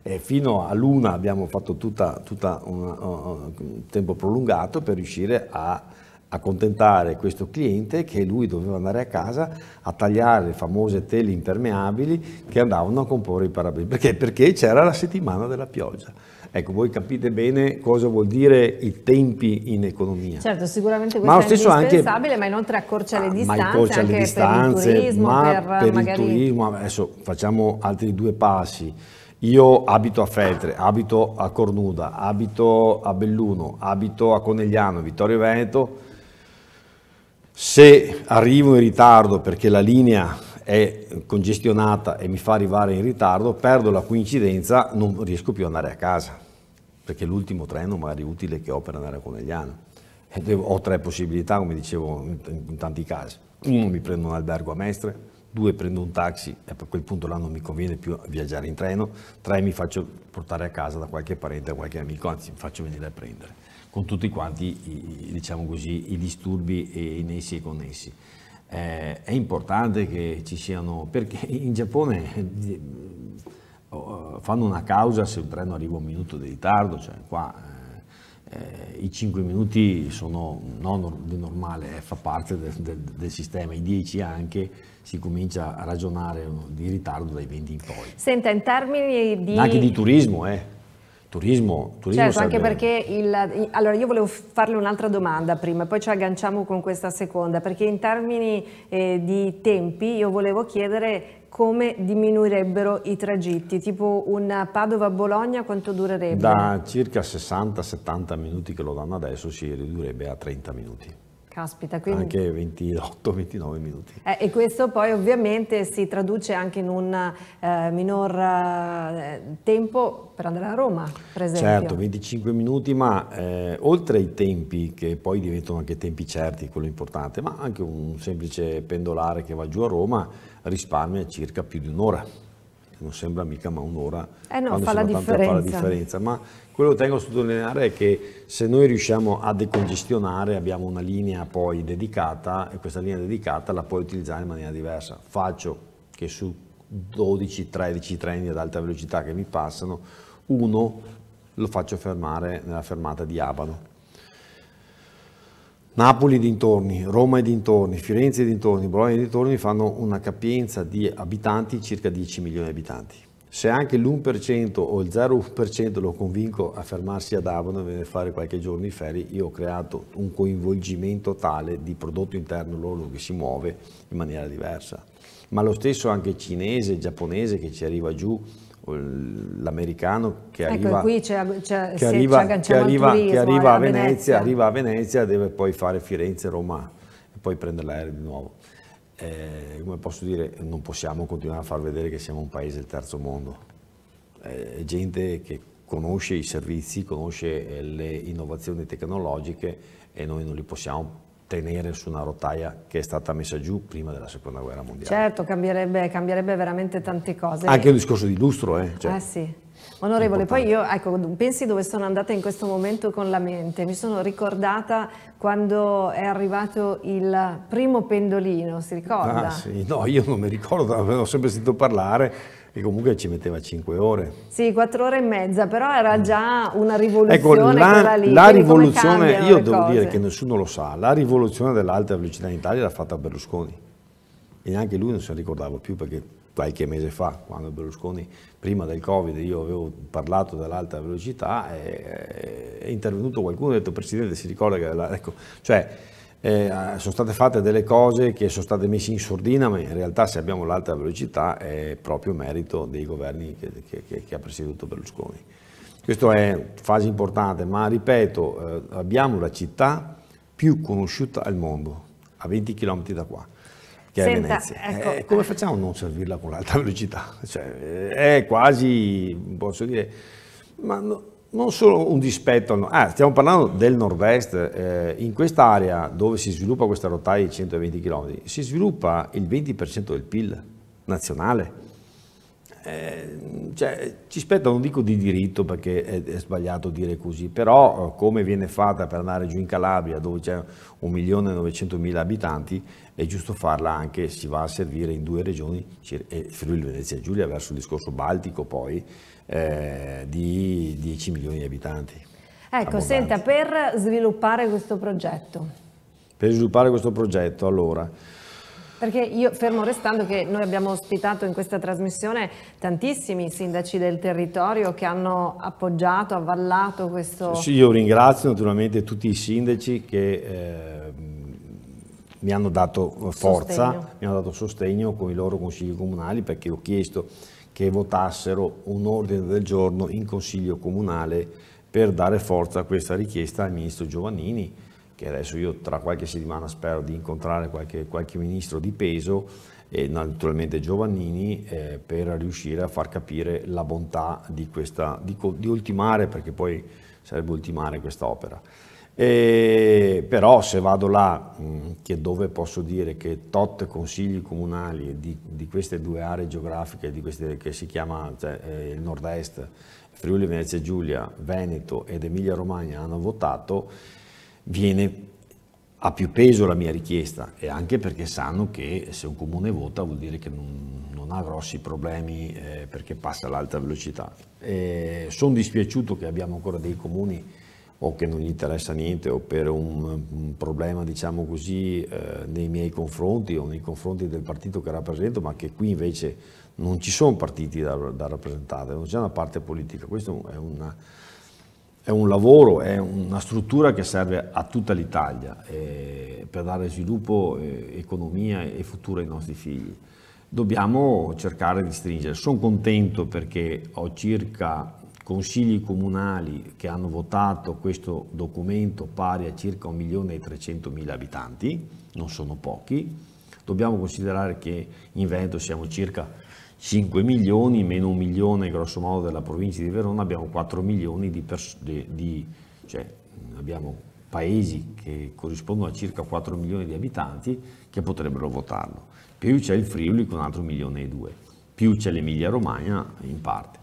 e fino luna abbiamo fatto tutto tutta una, un uh, uh, tempo prolungato per riuscire a accontentare questo cliente che lui doveva andare a casa a tagliare le famose tele impermeabili che andavano a comporre i parabeni, Perché? Perché c'era la settimana della pioggia. Ecco, voi capite bene cosa vuol dire i tempi in economia. Certo, sicuramente questo ma è indispensabile, anche, ma inoltre accorcia le ah, distanze, ma accorcia anche le distanze, per il turismo, per, per magari... il turismo. Adesso facciamo altri due passi. Io abito a Feltre, abito a Cornuda, abito a Belluno, abito a Conegliano, Vittorio Veneto. Se arrivo in ritardo perché la linea è congestionata e mi fa arrivare in ritardo, perdo la coincidenza, non riesco più ad andare a casa perché l'ultimo treno magari utile che opera in area conegliana. Devo, ho tre possibilità, come dicevo in, in, tanti casi. Uno, mi prendo un albergo a Mestre, due, prendo un taxi e a quel punto là non mi conviene più viaggiare in treno, tre, mi faccio portare a casa da qualche parente, da qualche amico, anzi mi faccio venire a prendere, con tutti quanti i, diciamo così, i disturbi e i nessi e connessi. Eh, è importante che ci siano, perché in Giappone Oh, eh, fanno una causa se un treno arriva un minuto di ritardo, cioè qua eh, eh i 5 minuti sono non di normale, eh, fa parte del, del, del sistema, i 10 anche, si comincia a ragionare eh, di ritardo dai 20 in poi. Senta, in termini di... Anche di turismo, eh turismo, turismo certo, anche perché il, allora io volevo farle un'altra domanda prima, poi ci agganciamo con questa seconda, perché in termini eh, di tempi io volevo chiedere come diminuirebbero i tragitti? Tipo un Padova-Bologna quanto durerebbe? Da circa 60-70 minuti che lo danno adesso si ridurrebbe a 30 minuti. Caspita, quindi... Anche 28-29 minuti. Eh, e questo poi ovviamente si traduce anche in un eh, minor eh, tempo per andare a Roma, per esempio. Certo, 25 minuti, ma eh, oltre ai tempi, che poi diventano anche tempi certi, quello importante, ma anche un semplice pendolare che va giù a Roma risparmia circa più di un'ora non sembra mica, ma un'ora eh no, fa, fa la differenza. Ma quello che tengo a sottolineare è che se noi riusciamo a decongestionare abbiamo una linea poi dedicata e questa linea dedicata la puoi utilizzare in maniera diversa. Faccio che su 12-13 treni ad alta velocità che mi passano, uno lo faccio fermare nella fermata di Abano Napoli dintorni, Roma e dintorni, Firenze e dintorni, Bologna e dintorni fanno una capienza di abitanti circa 10 milioni di abitanti. Se anche l'1% o il 0% lo convinco a fermarsi ad Abano e a fare qualche giorno di ferie, io ho creato un coinvolgimento tale di prodotto interno loro che si muove in maniera diversa. Ma lo stesso anche cinese, giapponese che ci arriva giù l'americano che ecco, arriva, ecco, c'è, c'è, che, arriva, che, eh, arriva, che arriva, a Venezia, Venezia, arriva a Venezia, deve poi fare Firenze, Roma e poi prendere l'aereo di nuovo. Eh, come posso dire, non possiamo continuare a far vedere che siamo un paese del terzo mondo. Eh, è eh, gente che conosce i servizi, conosce eh, le innovazioni tecnologiche e noi non li possiamo tenere su una rotaia che è stata messa giù prima della seconda guerra mondiale. Certo, cambierebbe, cambierebbe veramente tante cose. Anche un discorso di lustro, eh? Cioè, eh sì. Onorevole, poi io, ecco, pensi dove sono andata in questo momento con la mente? Mi sono ricordata quando è arrivato il primo pendolino, si ricorda? Ah, sì, no, io non mi ricordo, avevo <laughs> sempre sentito parlare e comunque ci metteva 5 ore. Sì, 4 ore e mezza, però era mm. già una ecco, rivoluzione. Ecco, la, lì, la rivoluzione, io devo cose. dire che nessuno lo sa, la rivoluzione dell'alta velocità in Italia l'ha fatta Berlusconi e neanche lui non se ne ricordava più perché qualche mese fa, quando Berlusconi, prima del Covid, io avevo parlato dell'alta velocità, è, è intervenuto qualcuno e ha detto Presidente si ricorda che... La, ecco, cioè, eh, sono state fatte delle cose che sono state messe in sordina, ma in realtà se abbiamo l'alta velocità è proprio merito dei governi che, che, che ha presieduto Berlusconi. Questa è fase importante, ma ripeto, eh, abbiamo la città più conosciuta al mondo, a 20 km da qua, che Senta, è Venezia. Ecco. Eh, come eh. facciamo a non servirla con l'alta velocità? Cioè, eh, è quasi, posso dire, ma no, non solo un dispetto, no. ah, stiamo parlando del nord-est, eh, in quest'area dove si sviluppa questa rotaia di 120 km, si sviluppa il 20% del PIL nazionale eh, cioè, ci spetta, non dico di diritto perché è, è, sbagliato dire così, però eh, come viene fatta per andare giù in Calabria dove c'è 1.900.000 abitanti, è giusto farla anche, si va a servire in due regioni, Friuli Venezia e Giulia verso il discorso baltico poi, eh, di 10 milioni di abitanti. Ecco, abbondanti. senta, per sviluppare questo progetto. Per sviluppare questo progetto, allora... Perché io fermo restando che noi abbiamo ospitato in questa trasmissione tantissimi sindaci del territorio che hanno appoggiato, avvallato questo... Sì, io ringrazio naturalmente tutti i sindaci che... Eh, mi hanno dato forza, sostegno. mi hanno dato sostegno con i loro consigli comunali perché ho chiesto che votassero un ordine del giorno in consiglio comunale per dare forza a questa richiesta al ministro Giovannini che adesso io tra qualche settimana spero di incontrare qualche, qualche ministro di peso e naturalmente Giovannini eh, per riuscire a far capire la bontà di questa, di, di ultimare perché poi sarebbe ultimare questa opera. E, però se vado là, mh, mm, che dove posso dire che tot consigli comunali di, di queste due aree geografiche, di queste che si chiama cioè, eh, il nord-est, Friuli, Venezia Giulia, Veneto ed Emilia Romagna hanno votato, viene ha più peso la mia richiesta e anche perché sanno che se un comune vota vuol dire che non, non ha grossi problemi eh, perché passa all'alta velocità. Sono dispiaciuto che abbiamo ancora dei comuni o che non gli interessa niente o per un, un problema diciamo così eh, nei miei confronti o nei confronti del partito che rappresento ma che qui invece non ci sono partiti da, da rappresentare, non c'è una parte politica, questo è una è un lavoro, è una struttura che serve a tutta l'Italia eh, per dare sviluppo, eh, economia e futuro ai nostri figli. Dobbiamo cercare di stringere. Sono contento perché ho circa consigli comunali che hanno votato questo documento pari a circa 1.300.000 abitanti, non sono pochi. Dobbiamo considerare che in Veneto siamo circa 5 milioni, meno un milione grosso modo della provincia di Verona, abbiamo 4 milioni di persone, cioè abbiamo paesi che corrispondono a circa 4 milioni di abitanti che potrebbero votarlo. Più c'è il Friuli con un altro milione e due, più c'è l'Emilia Romagna in parte.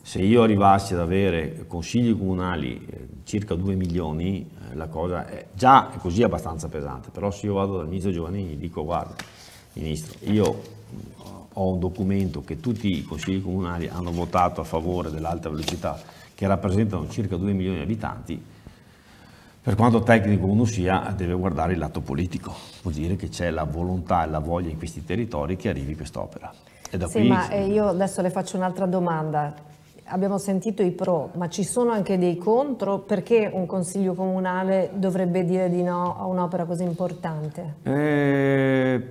Se io arrivassi ad avere consigli comunali eh, circa 2 milioni, eh, la cosa è già così abbastanza pesante, però se io vado dal ministro Giovannini e gli dico guarda, ministro, io ho un documento che tutti i consigli comunali hanno votato a favore dell'alta velocità, che rappresentano circa 2 milioni di abitanti, per quanto tecnico uno sia, deve guardare il lato politico. Vuol dire che c'è la volontà e la voglia in questi territori che arrivi quest'opera. sì, ma eh, io adesso le faccio un'altra domanda. Abbiamo sentito i pro, ma ci sono anche dei contro? Perché un consiglio comunale dovrebbe dire di no a un'opera così importante? Eh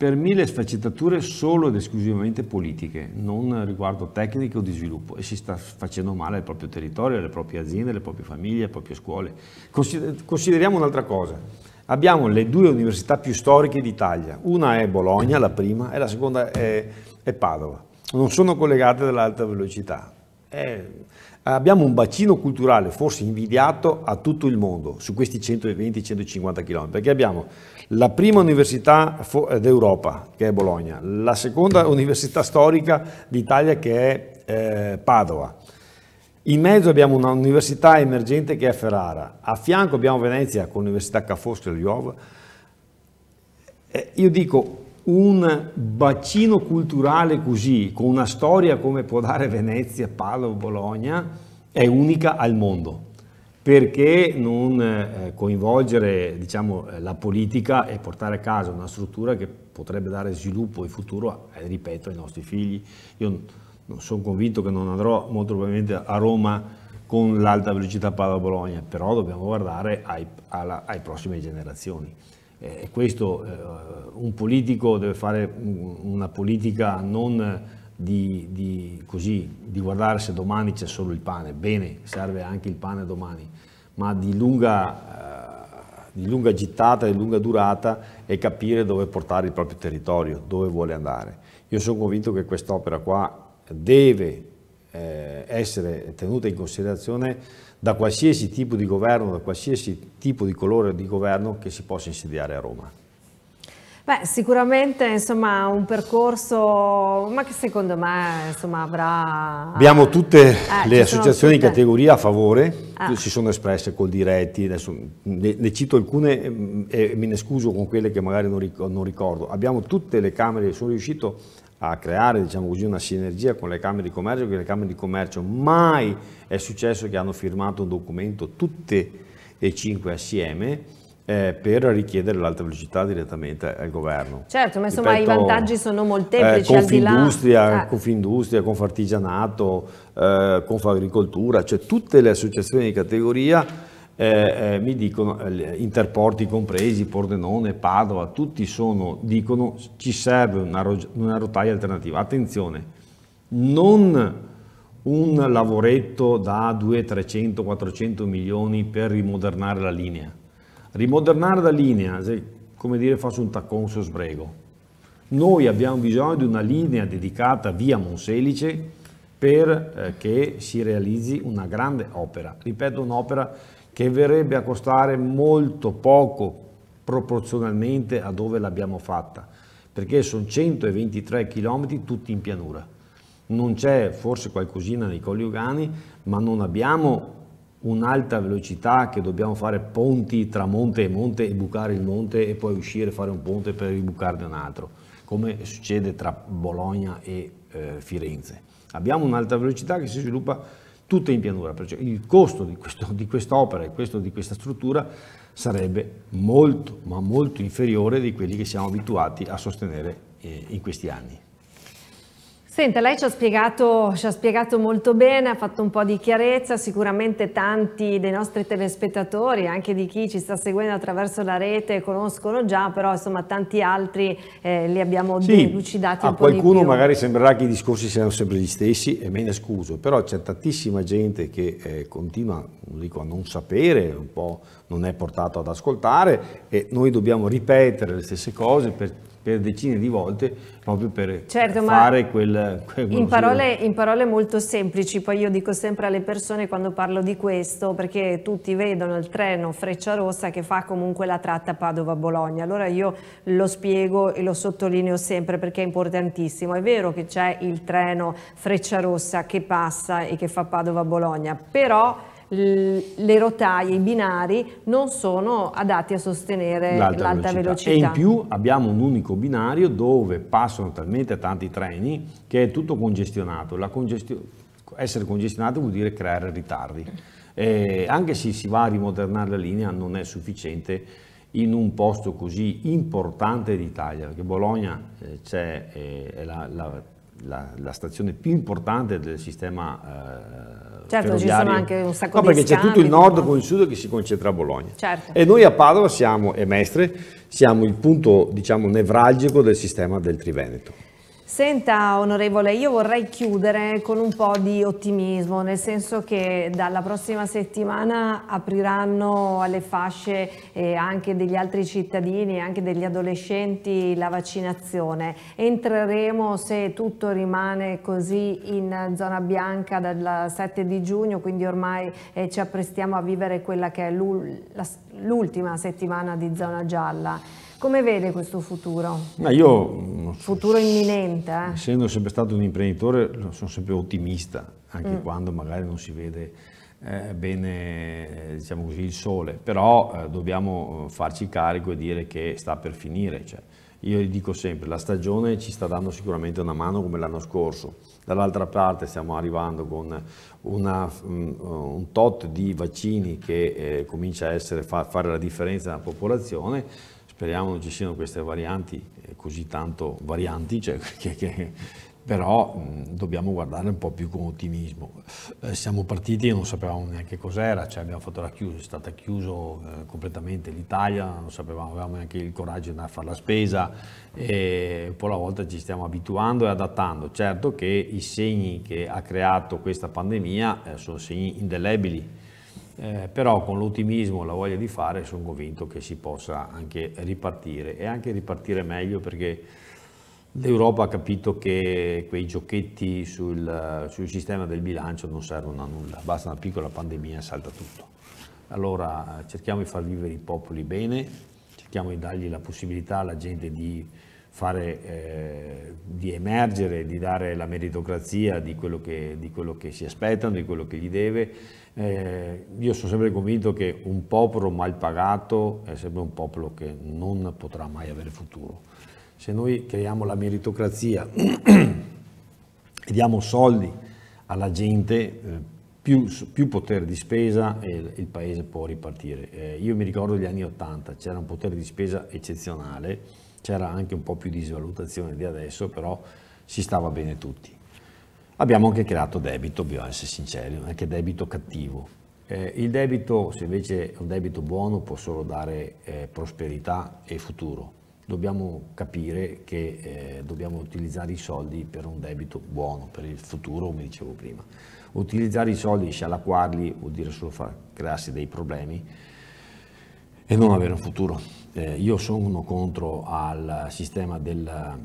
per mille sfaccettature solo ed esclusivamente politiche, non riguardo tecniche o di sviluppo e si sta facendo male al proprio territorio, alle proprie aziende, alle proprie famiglie, alle proprie scuole. Consideriamo un'altra cosa, abbiamo le due università più storiche d'Italia, una è Bologna, la prima, e la seconda è, è Padova, non sono collegate dall'alta velocità. È Abbiamo un bacino culturale forse invidiato a tutto il mondo su questi 120-150 km, perché abbiamo la prima università d'Europa, che è Bologna, la seconda università storica d'Italia, che è eh, Padova. In mezzo abbiamo un'università emergente che è Ferrara, a fianco abbiamo Venezia con l'Università Ca' Fosca e l'UOV. Eh, io dico, un bacino culturale così, con una storia come può dare Venezia, Palo o Bologna, è unica al mondo. Perché non eh, coinvolgere diciamo, eh, la politica e portare a casa una struttura che potrebbe dare sviluppo e futuro, eh, ripeto, ai nostri figli? Io non sono convinto che non andrò molto probabilmente a Roma con l'alta velocità Palo-Bologna, però dobbiamo guardare ai, alla, ai prossime generazioni eh, questo eh, un politico deve fare una politica non di, di, così, di guardare se domani c'è solo il pane, bene, serve anche il pane domani, ma di lunga, eh, di lunga gittata, di lunga durata e capire dove portare il proprio territorio, dove vuole andare. Io sono convinto che quest'opera qua deve eh, essere tenuta in considerazione da qualsiasi tipo di governo, da qualsiasi tipo di colore di governo che si possa insediare a Roma. Beh, sicuramente insomma, un percorso, ma che secondo me insomma, avrà... Abbiamo tutte eh, le associazioni tutte. di categoria a favore, ah. si sono espresse col diretti, adesso ne, ne cito alcune mm, e me ne scuso con quelle che magari non, ricordo. Abbiamo tutte le Camere, sono riuscito a creare diciamo così, una sinergia con le Camere di Commercio, perché le Camere di Commercio mai è successo che hanno firmato un documento tutte e cinque assieme eh, per richiedere l'alta velocità direttamente al governo. Certo, ma insomma Ripeto, i vantaggi sono molteplici. Eh, Confindustria, al di là... Eh. Confindustria, Confartigianato, eh, Confagricoltura, cioè tutte le associazioni di categoria eh, eh, mi dicono eh, interporti compresi, Pordenone, Padova, tutti sono, dicono ci serve una, una rotaia alternativa. Attenzione, non un lavoretto da 200, 300, 400 milioni per rimodernare la linea. Rimodernare la linea, come dire, faccio un tacconso sbrego. Noi abbiamo bisogno di una linea dedicata via Monselice perché eh, si realizzi una grande opera. Ripeto, un'opera che verrebbe a costare molto poco proporzionalmente a dove l'abbiamo fatta, perché sono 123 km tutti in pianura. Non c'è forse qualcosina nei colli Ugani, ma non abbiamo un'alta velocità che dobbiamo fare ponti tra monte e monte e bucare il monte e poi uscire e fare un ponte per ribucarne un altro, come succede tra Bologna e eh, Firenze. Abbiamo un'alta velocità che si sviluppa tutte in pianura, perciò il costo di, questo, di quest'opera e questo, di questa struttura sarebbe molto, ma molto inferiore di quelli che siamo abituati a sostenere eh, in questi anni. Senta, lei ci ha, spiegato, ci ha, spiegato, molto bene, ha fatto un po' di chiarezza, sicuramente tanti dei nostri telespettatori, anche di chi ci sta seguendo attraverso la rete, conoscono già, però insomma tanti altri eh, li abbiamo sì, delucidati un po' di più. A qualcuno magari sembrerà che i discorsi siano sempre gli stessi e me ne scuso, però c'è tantissima gente che eh, continua, dico, a non sapere, un po' non è portato ad ascoltare e noi dobbiamo ripetere le stesse cose per per decine di volte proprio per certo, fare quel, quel in, parole, in parole, molto semplici, poi io dico sempre alle persone quando parlo di questo, perché tutti vedono il treno Freccia Rossa che fa comunque la tratta Padova-Bologna, allora io lo spiego e lo sottolineo sempre perché è importantissimo, è vero che c'è il treno Freccia Rossa che passa e che fa Padova-Bologna, però le rotaie, i binari non sono adatti a sostenere l'alta, velocità. velocità. E in più abbiamo un unico binario dove passano talmente tanti treni che è tutto congestionato. Congestio... essere congestionato vuol dire creare ritardi. Eh, anche se si va a rimodernare la linea non è sufficiente in un posto così importante d'Italia, perché Bologna eh, eh, è la, la, la, la, stazione più importante del sistema eh, Certo, ci sono anche un sacco no, di perché scambi, c'è tutto il nord con il sud che si concentra a Bologna. Certo. E noi a Padova siamo, e Mestre, siamo il punto diciamo, nevralgico del sistema del Triveneto. Senta onorevole, io vorrei chiudere con un po' di ottimismo, nel senso che dalla prossima settimana apriranno alle fasce eh, anche degli altri cittadini e anche degli adolescenti la vaccinazione. Entreremo, se tutto rimane così, in zona bianca dal 7 di giugno, quindi ormai eh, ci apprestiamo a vivere quella che è l'ultima settimana di zona gialla. Come vede questo futuro? Ma io, mm, futuro imminente. Eh? Essendo sempre stato un imprenditore, sono sempre ottimista, anche mm. quando magari non si vede eh, bene eh, diciamo così, il sole, però eh, dobbiamo eh, farci carico e dire che sta per finire. Cioè, io dico sempre, la stagione ci sta dando sicuramente una mano come l'anno scorso, dall'altra parte stiamo arrivando con una, mm, un tot di vaccini che eh, comincia a essere, fa, fare la differenza nella popolazione, speriamo non ci siano queste varianti eh, così tanto varianti, cioè, <laughs> che, che, però mh, dobbiamo guardare un po' più con ottimismo. Eh, siamo partiti e non sapevamo neanche cos'era, cioè abbiamo fatto la chiusa, è stata chiusa eh, completamente l'Italia, non sapevamo, avevamo neanche il coraggio di andare a fare la spesa e un alla volta ci stiamo abituando e adattando. Certo che i segni che ha creato questa pandemia eh, sono segni indelebili, eh, però con l'ottimismo e la voglia di fare sono convinto che si possa anche ripartire e anche ripartire meglio perché l'Europa ha capito che quei giochetti sul, sul sistema del bilancio non servono a nulla, basta una piccola pandemia e salta tutto. Allora cerchiamo di far vivere i popoli bene, cerchiamo di dargli la possibilità alla gente di, fare, eh, di emergere, di dare la meritocrazia di quello, che, di quello che si aspettano, di quello che gli deve eh, io sono sempre convinto che un popolo mal pagato è sempre un popolo che non potrà mai avere futuro. Se noi creiamo la meritocrazia <clears throat> e diamo soldi alla gente, eh, più, più, potere di spesa e il, il paese può ripartire. Eh, io mi ricordo gli anni Ottanta, c'era un potere di spesa eccezionale, c'era anche un po' più di svalutazione di adesso, però si stava bene tutti. Abbiamo anche creato debito, bisogna essere sinceri, anche debito cattivo. Eh, il debito, se invece è un debito buono, può solo dare eh, prosperità e futuro. Dobbiamo capire che eh, dobbiamo utilizzare i soldi per un debito buono, per il futuro, come dicevo prima. Utilizzare i soldi, scialacquarli, vuol dire solo far, crearsi dei problemi e non avere un futuro. Eh, io sono contro al sistema del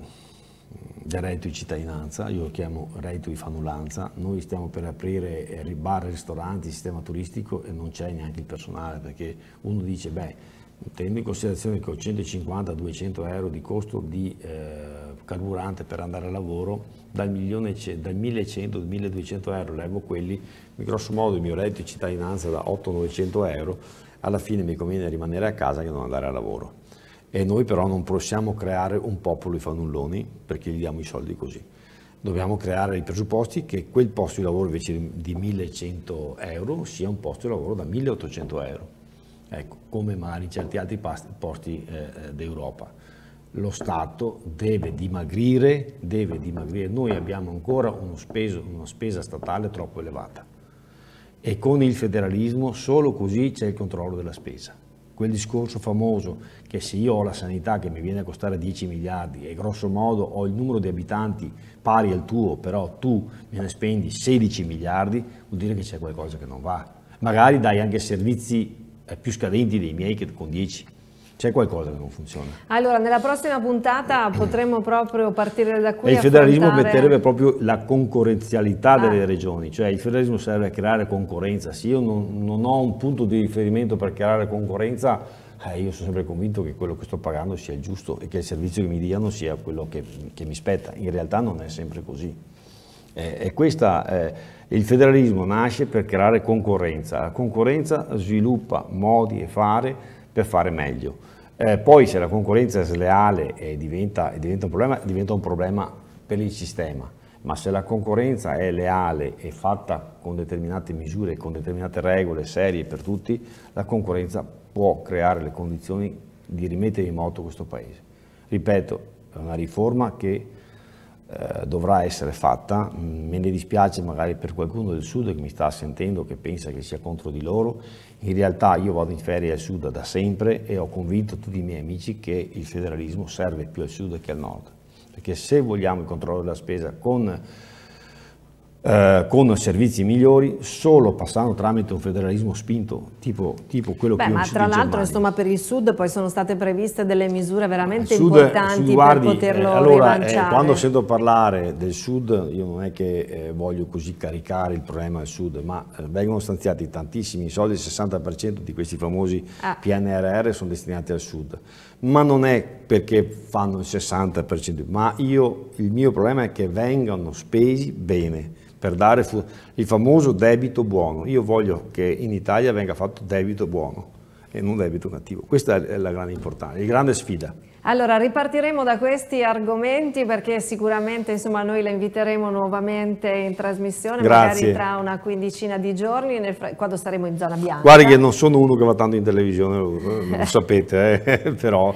del reddito di cittadinanza, io lo chiamo reddito di fanulanza, noi stiamo per aprire bar, ristoranti, sistema turistico e non c'è neanche il personale perché uno dice, beh, tenendo in considerazione che ho 150-200 euro di costo di eh, carburante per andare a lavoro, dal, milione, dal 1100 1200 euro levo quelli, grosso modo il mio reddito di cittadinanza da 8-900 euro, alla fine mi conviene rimanere a casa che non andare a lavoro e noi però non possiamo creare un popolo di fannulloni perché gli diamo i soldi così. Dobbiamo creare i presupposti che quel posto di lavoro invece di 1100 euro sia un posto di lavoro da 1800 euro, ecco, come magari in certi altri posti eh, eh, d'Europa. Lo Stato deve dimagrire, deve dimagrire. Noi abbiamo ancora speso, una spesa statale troppo elevata e con il federalismo solo così c'è il controllo della spesa quel discorso famoso che se io ho la sanità che mi viene a costare 10 miliardi e grosso modo ho il numero di abitanti pari al tuo, però tu me ne spendi 16 miliardi, vuol dire che c'è qualcosa che non va. Magari dai anche servizi eh, più scadenti dei miei che con 10 c'è qualcosa che non funziona. Allora, nella prossima puntata <clears throat> potremmo proprio partire da qui. E il federalismo affrontare... metterebbe proprio la concorrenzialità ah. delle regioni, cioè il federalismo serve a creare concorrenza. Se io non, non ho un punto di riferimento per creare concorrenza, eh, io sono sempre convinto che quello che sto pagando sia il giusto e che il servizio che mi diano sia quello che, che mi spetta. In realtà non è sempre così. Eh, e questa, eh, il federalismo nasce per creare concorrenza. La concorrenza sviluppa modi e fare per fare meglio. Eh, poi se la concorrenza è sleale e diventa, e diventa, un problema, diventa un problema per il sistema. Ma se la concorrenza è leale e fatta con determinate misure, con determinate regole serie per tutti, la concorrenza può creare le condizioni di rimettere in moto questo Paese. Ripeto, è una riforma che eh, dovrà essere fatta, mm, me ne dispiace magari per qualcuno del sud che mi sta sentendo, che pensa che sia contro di loro, in realtà io vado in ferie al sud da sempre e ho convinto tutti i miei amici che il federalismo serve più al sud che al nord, perché se vogliamo il controllo della spesa con eh, con servizi migliori solo passando tramite un federalismo spinto tipo, tipo quello Beh, che ma tra l'altro insomma per il sud poi sono state previste delle misure veramente sud, importanti sud, guardi, per poterlo eh, allora, eh, quando sento parlare del sud io non è che eh, voglio così caricare il problema del sud ma eh, vengono stanziati tantissimi soldi il 60% di questi famosi ah. PNRR sono destinati al sud ma non è perché fanno il 60% ma io il mio problema è che vengano spesi bene per dare il famoso debito buono. Io voglio che in Italia venga fatto debito buono e non debito cattivo. Questa è la grande importanza, la grande sfida. Allora, ripartiremo da questi argomenti perché sicuramente insomma, noi la inviteremo nuovamente in trasmissione, Grazie. magari tra una quindicina di giorni, quando saremo in zona bianca. Guardi che non sono uno che va tanto in televisione, lo, lo sapete, eh, <laughs> però...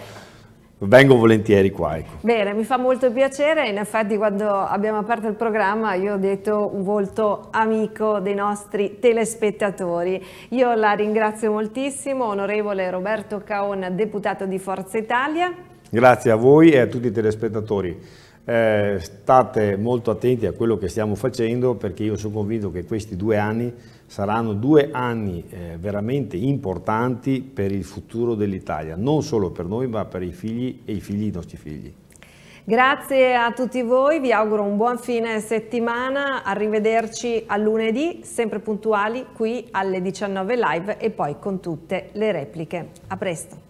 Vengo volentieri qua. Ecco. Bene, mi fa molto piacere, in effetti quando abbiamo aperto il programma io ho detto un volto amico dei nostri telespettatori. Io la ringrazio moltissimo, onorevole Roberto Caon, deputato di Forza Italia. Grazie a voi e a tutti i telespettatori. Eh, state molto attenti a quello che stiamo facendo perché io sono convinto che questi due anni saranno due anni eh, veramente importanti per il futuro dell'Italia, non solo per noi ma per i figli e i figli dei nostri figli. Grazie a tutti voi, vi auguro un buon fine settimana, arrivederci a lunedì, sempre puntuali qui alle 19 live e poi con tutte le repliche. A presto!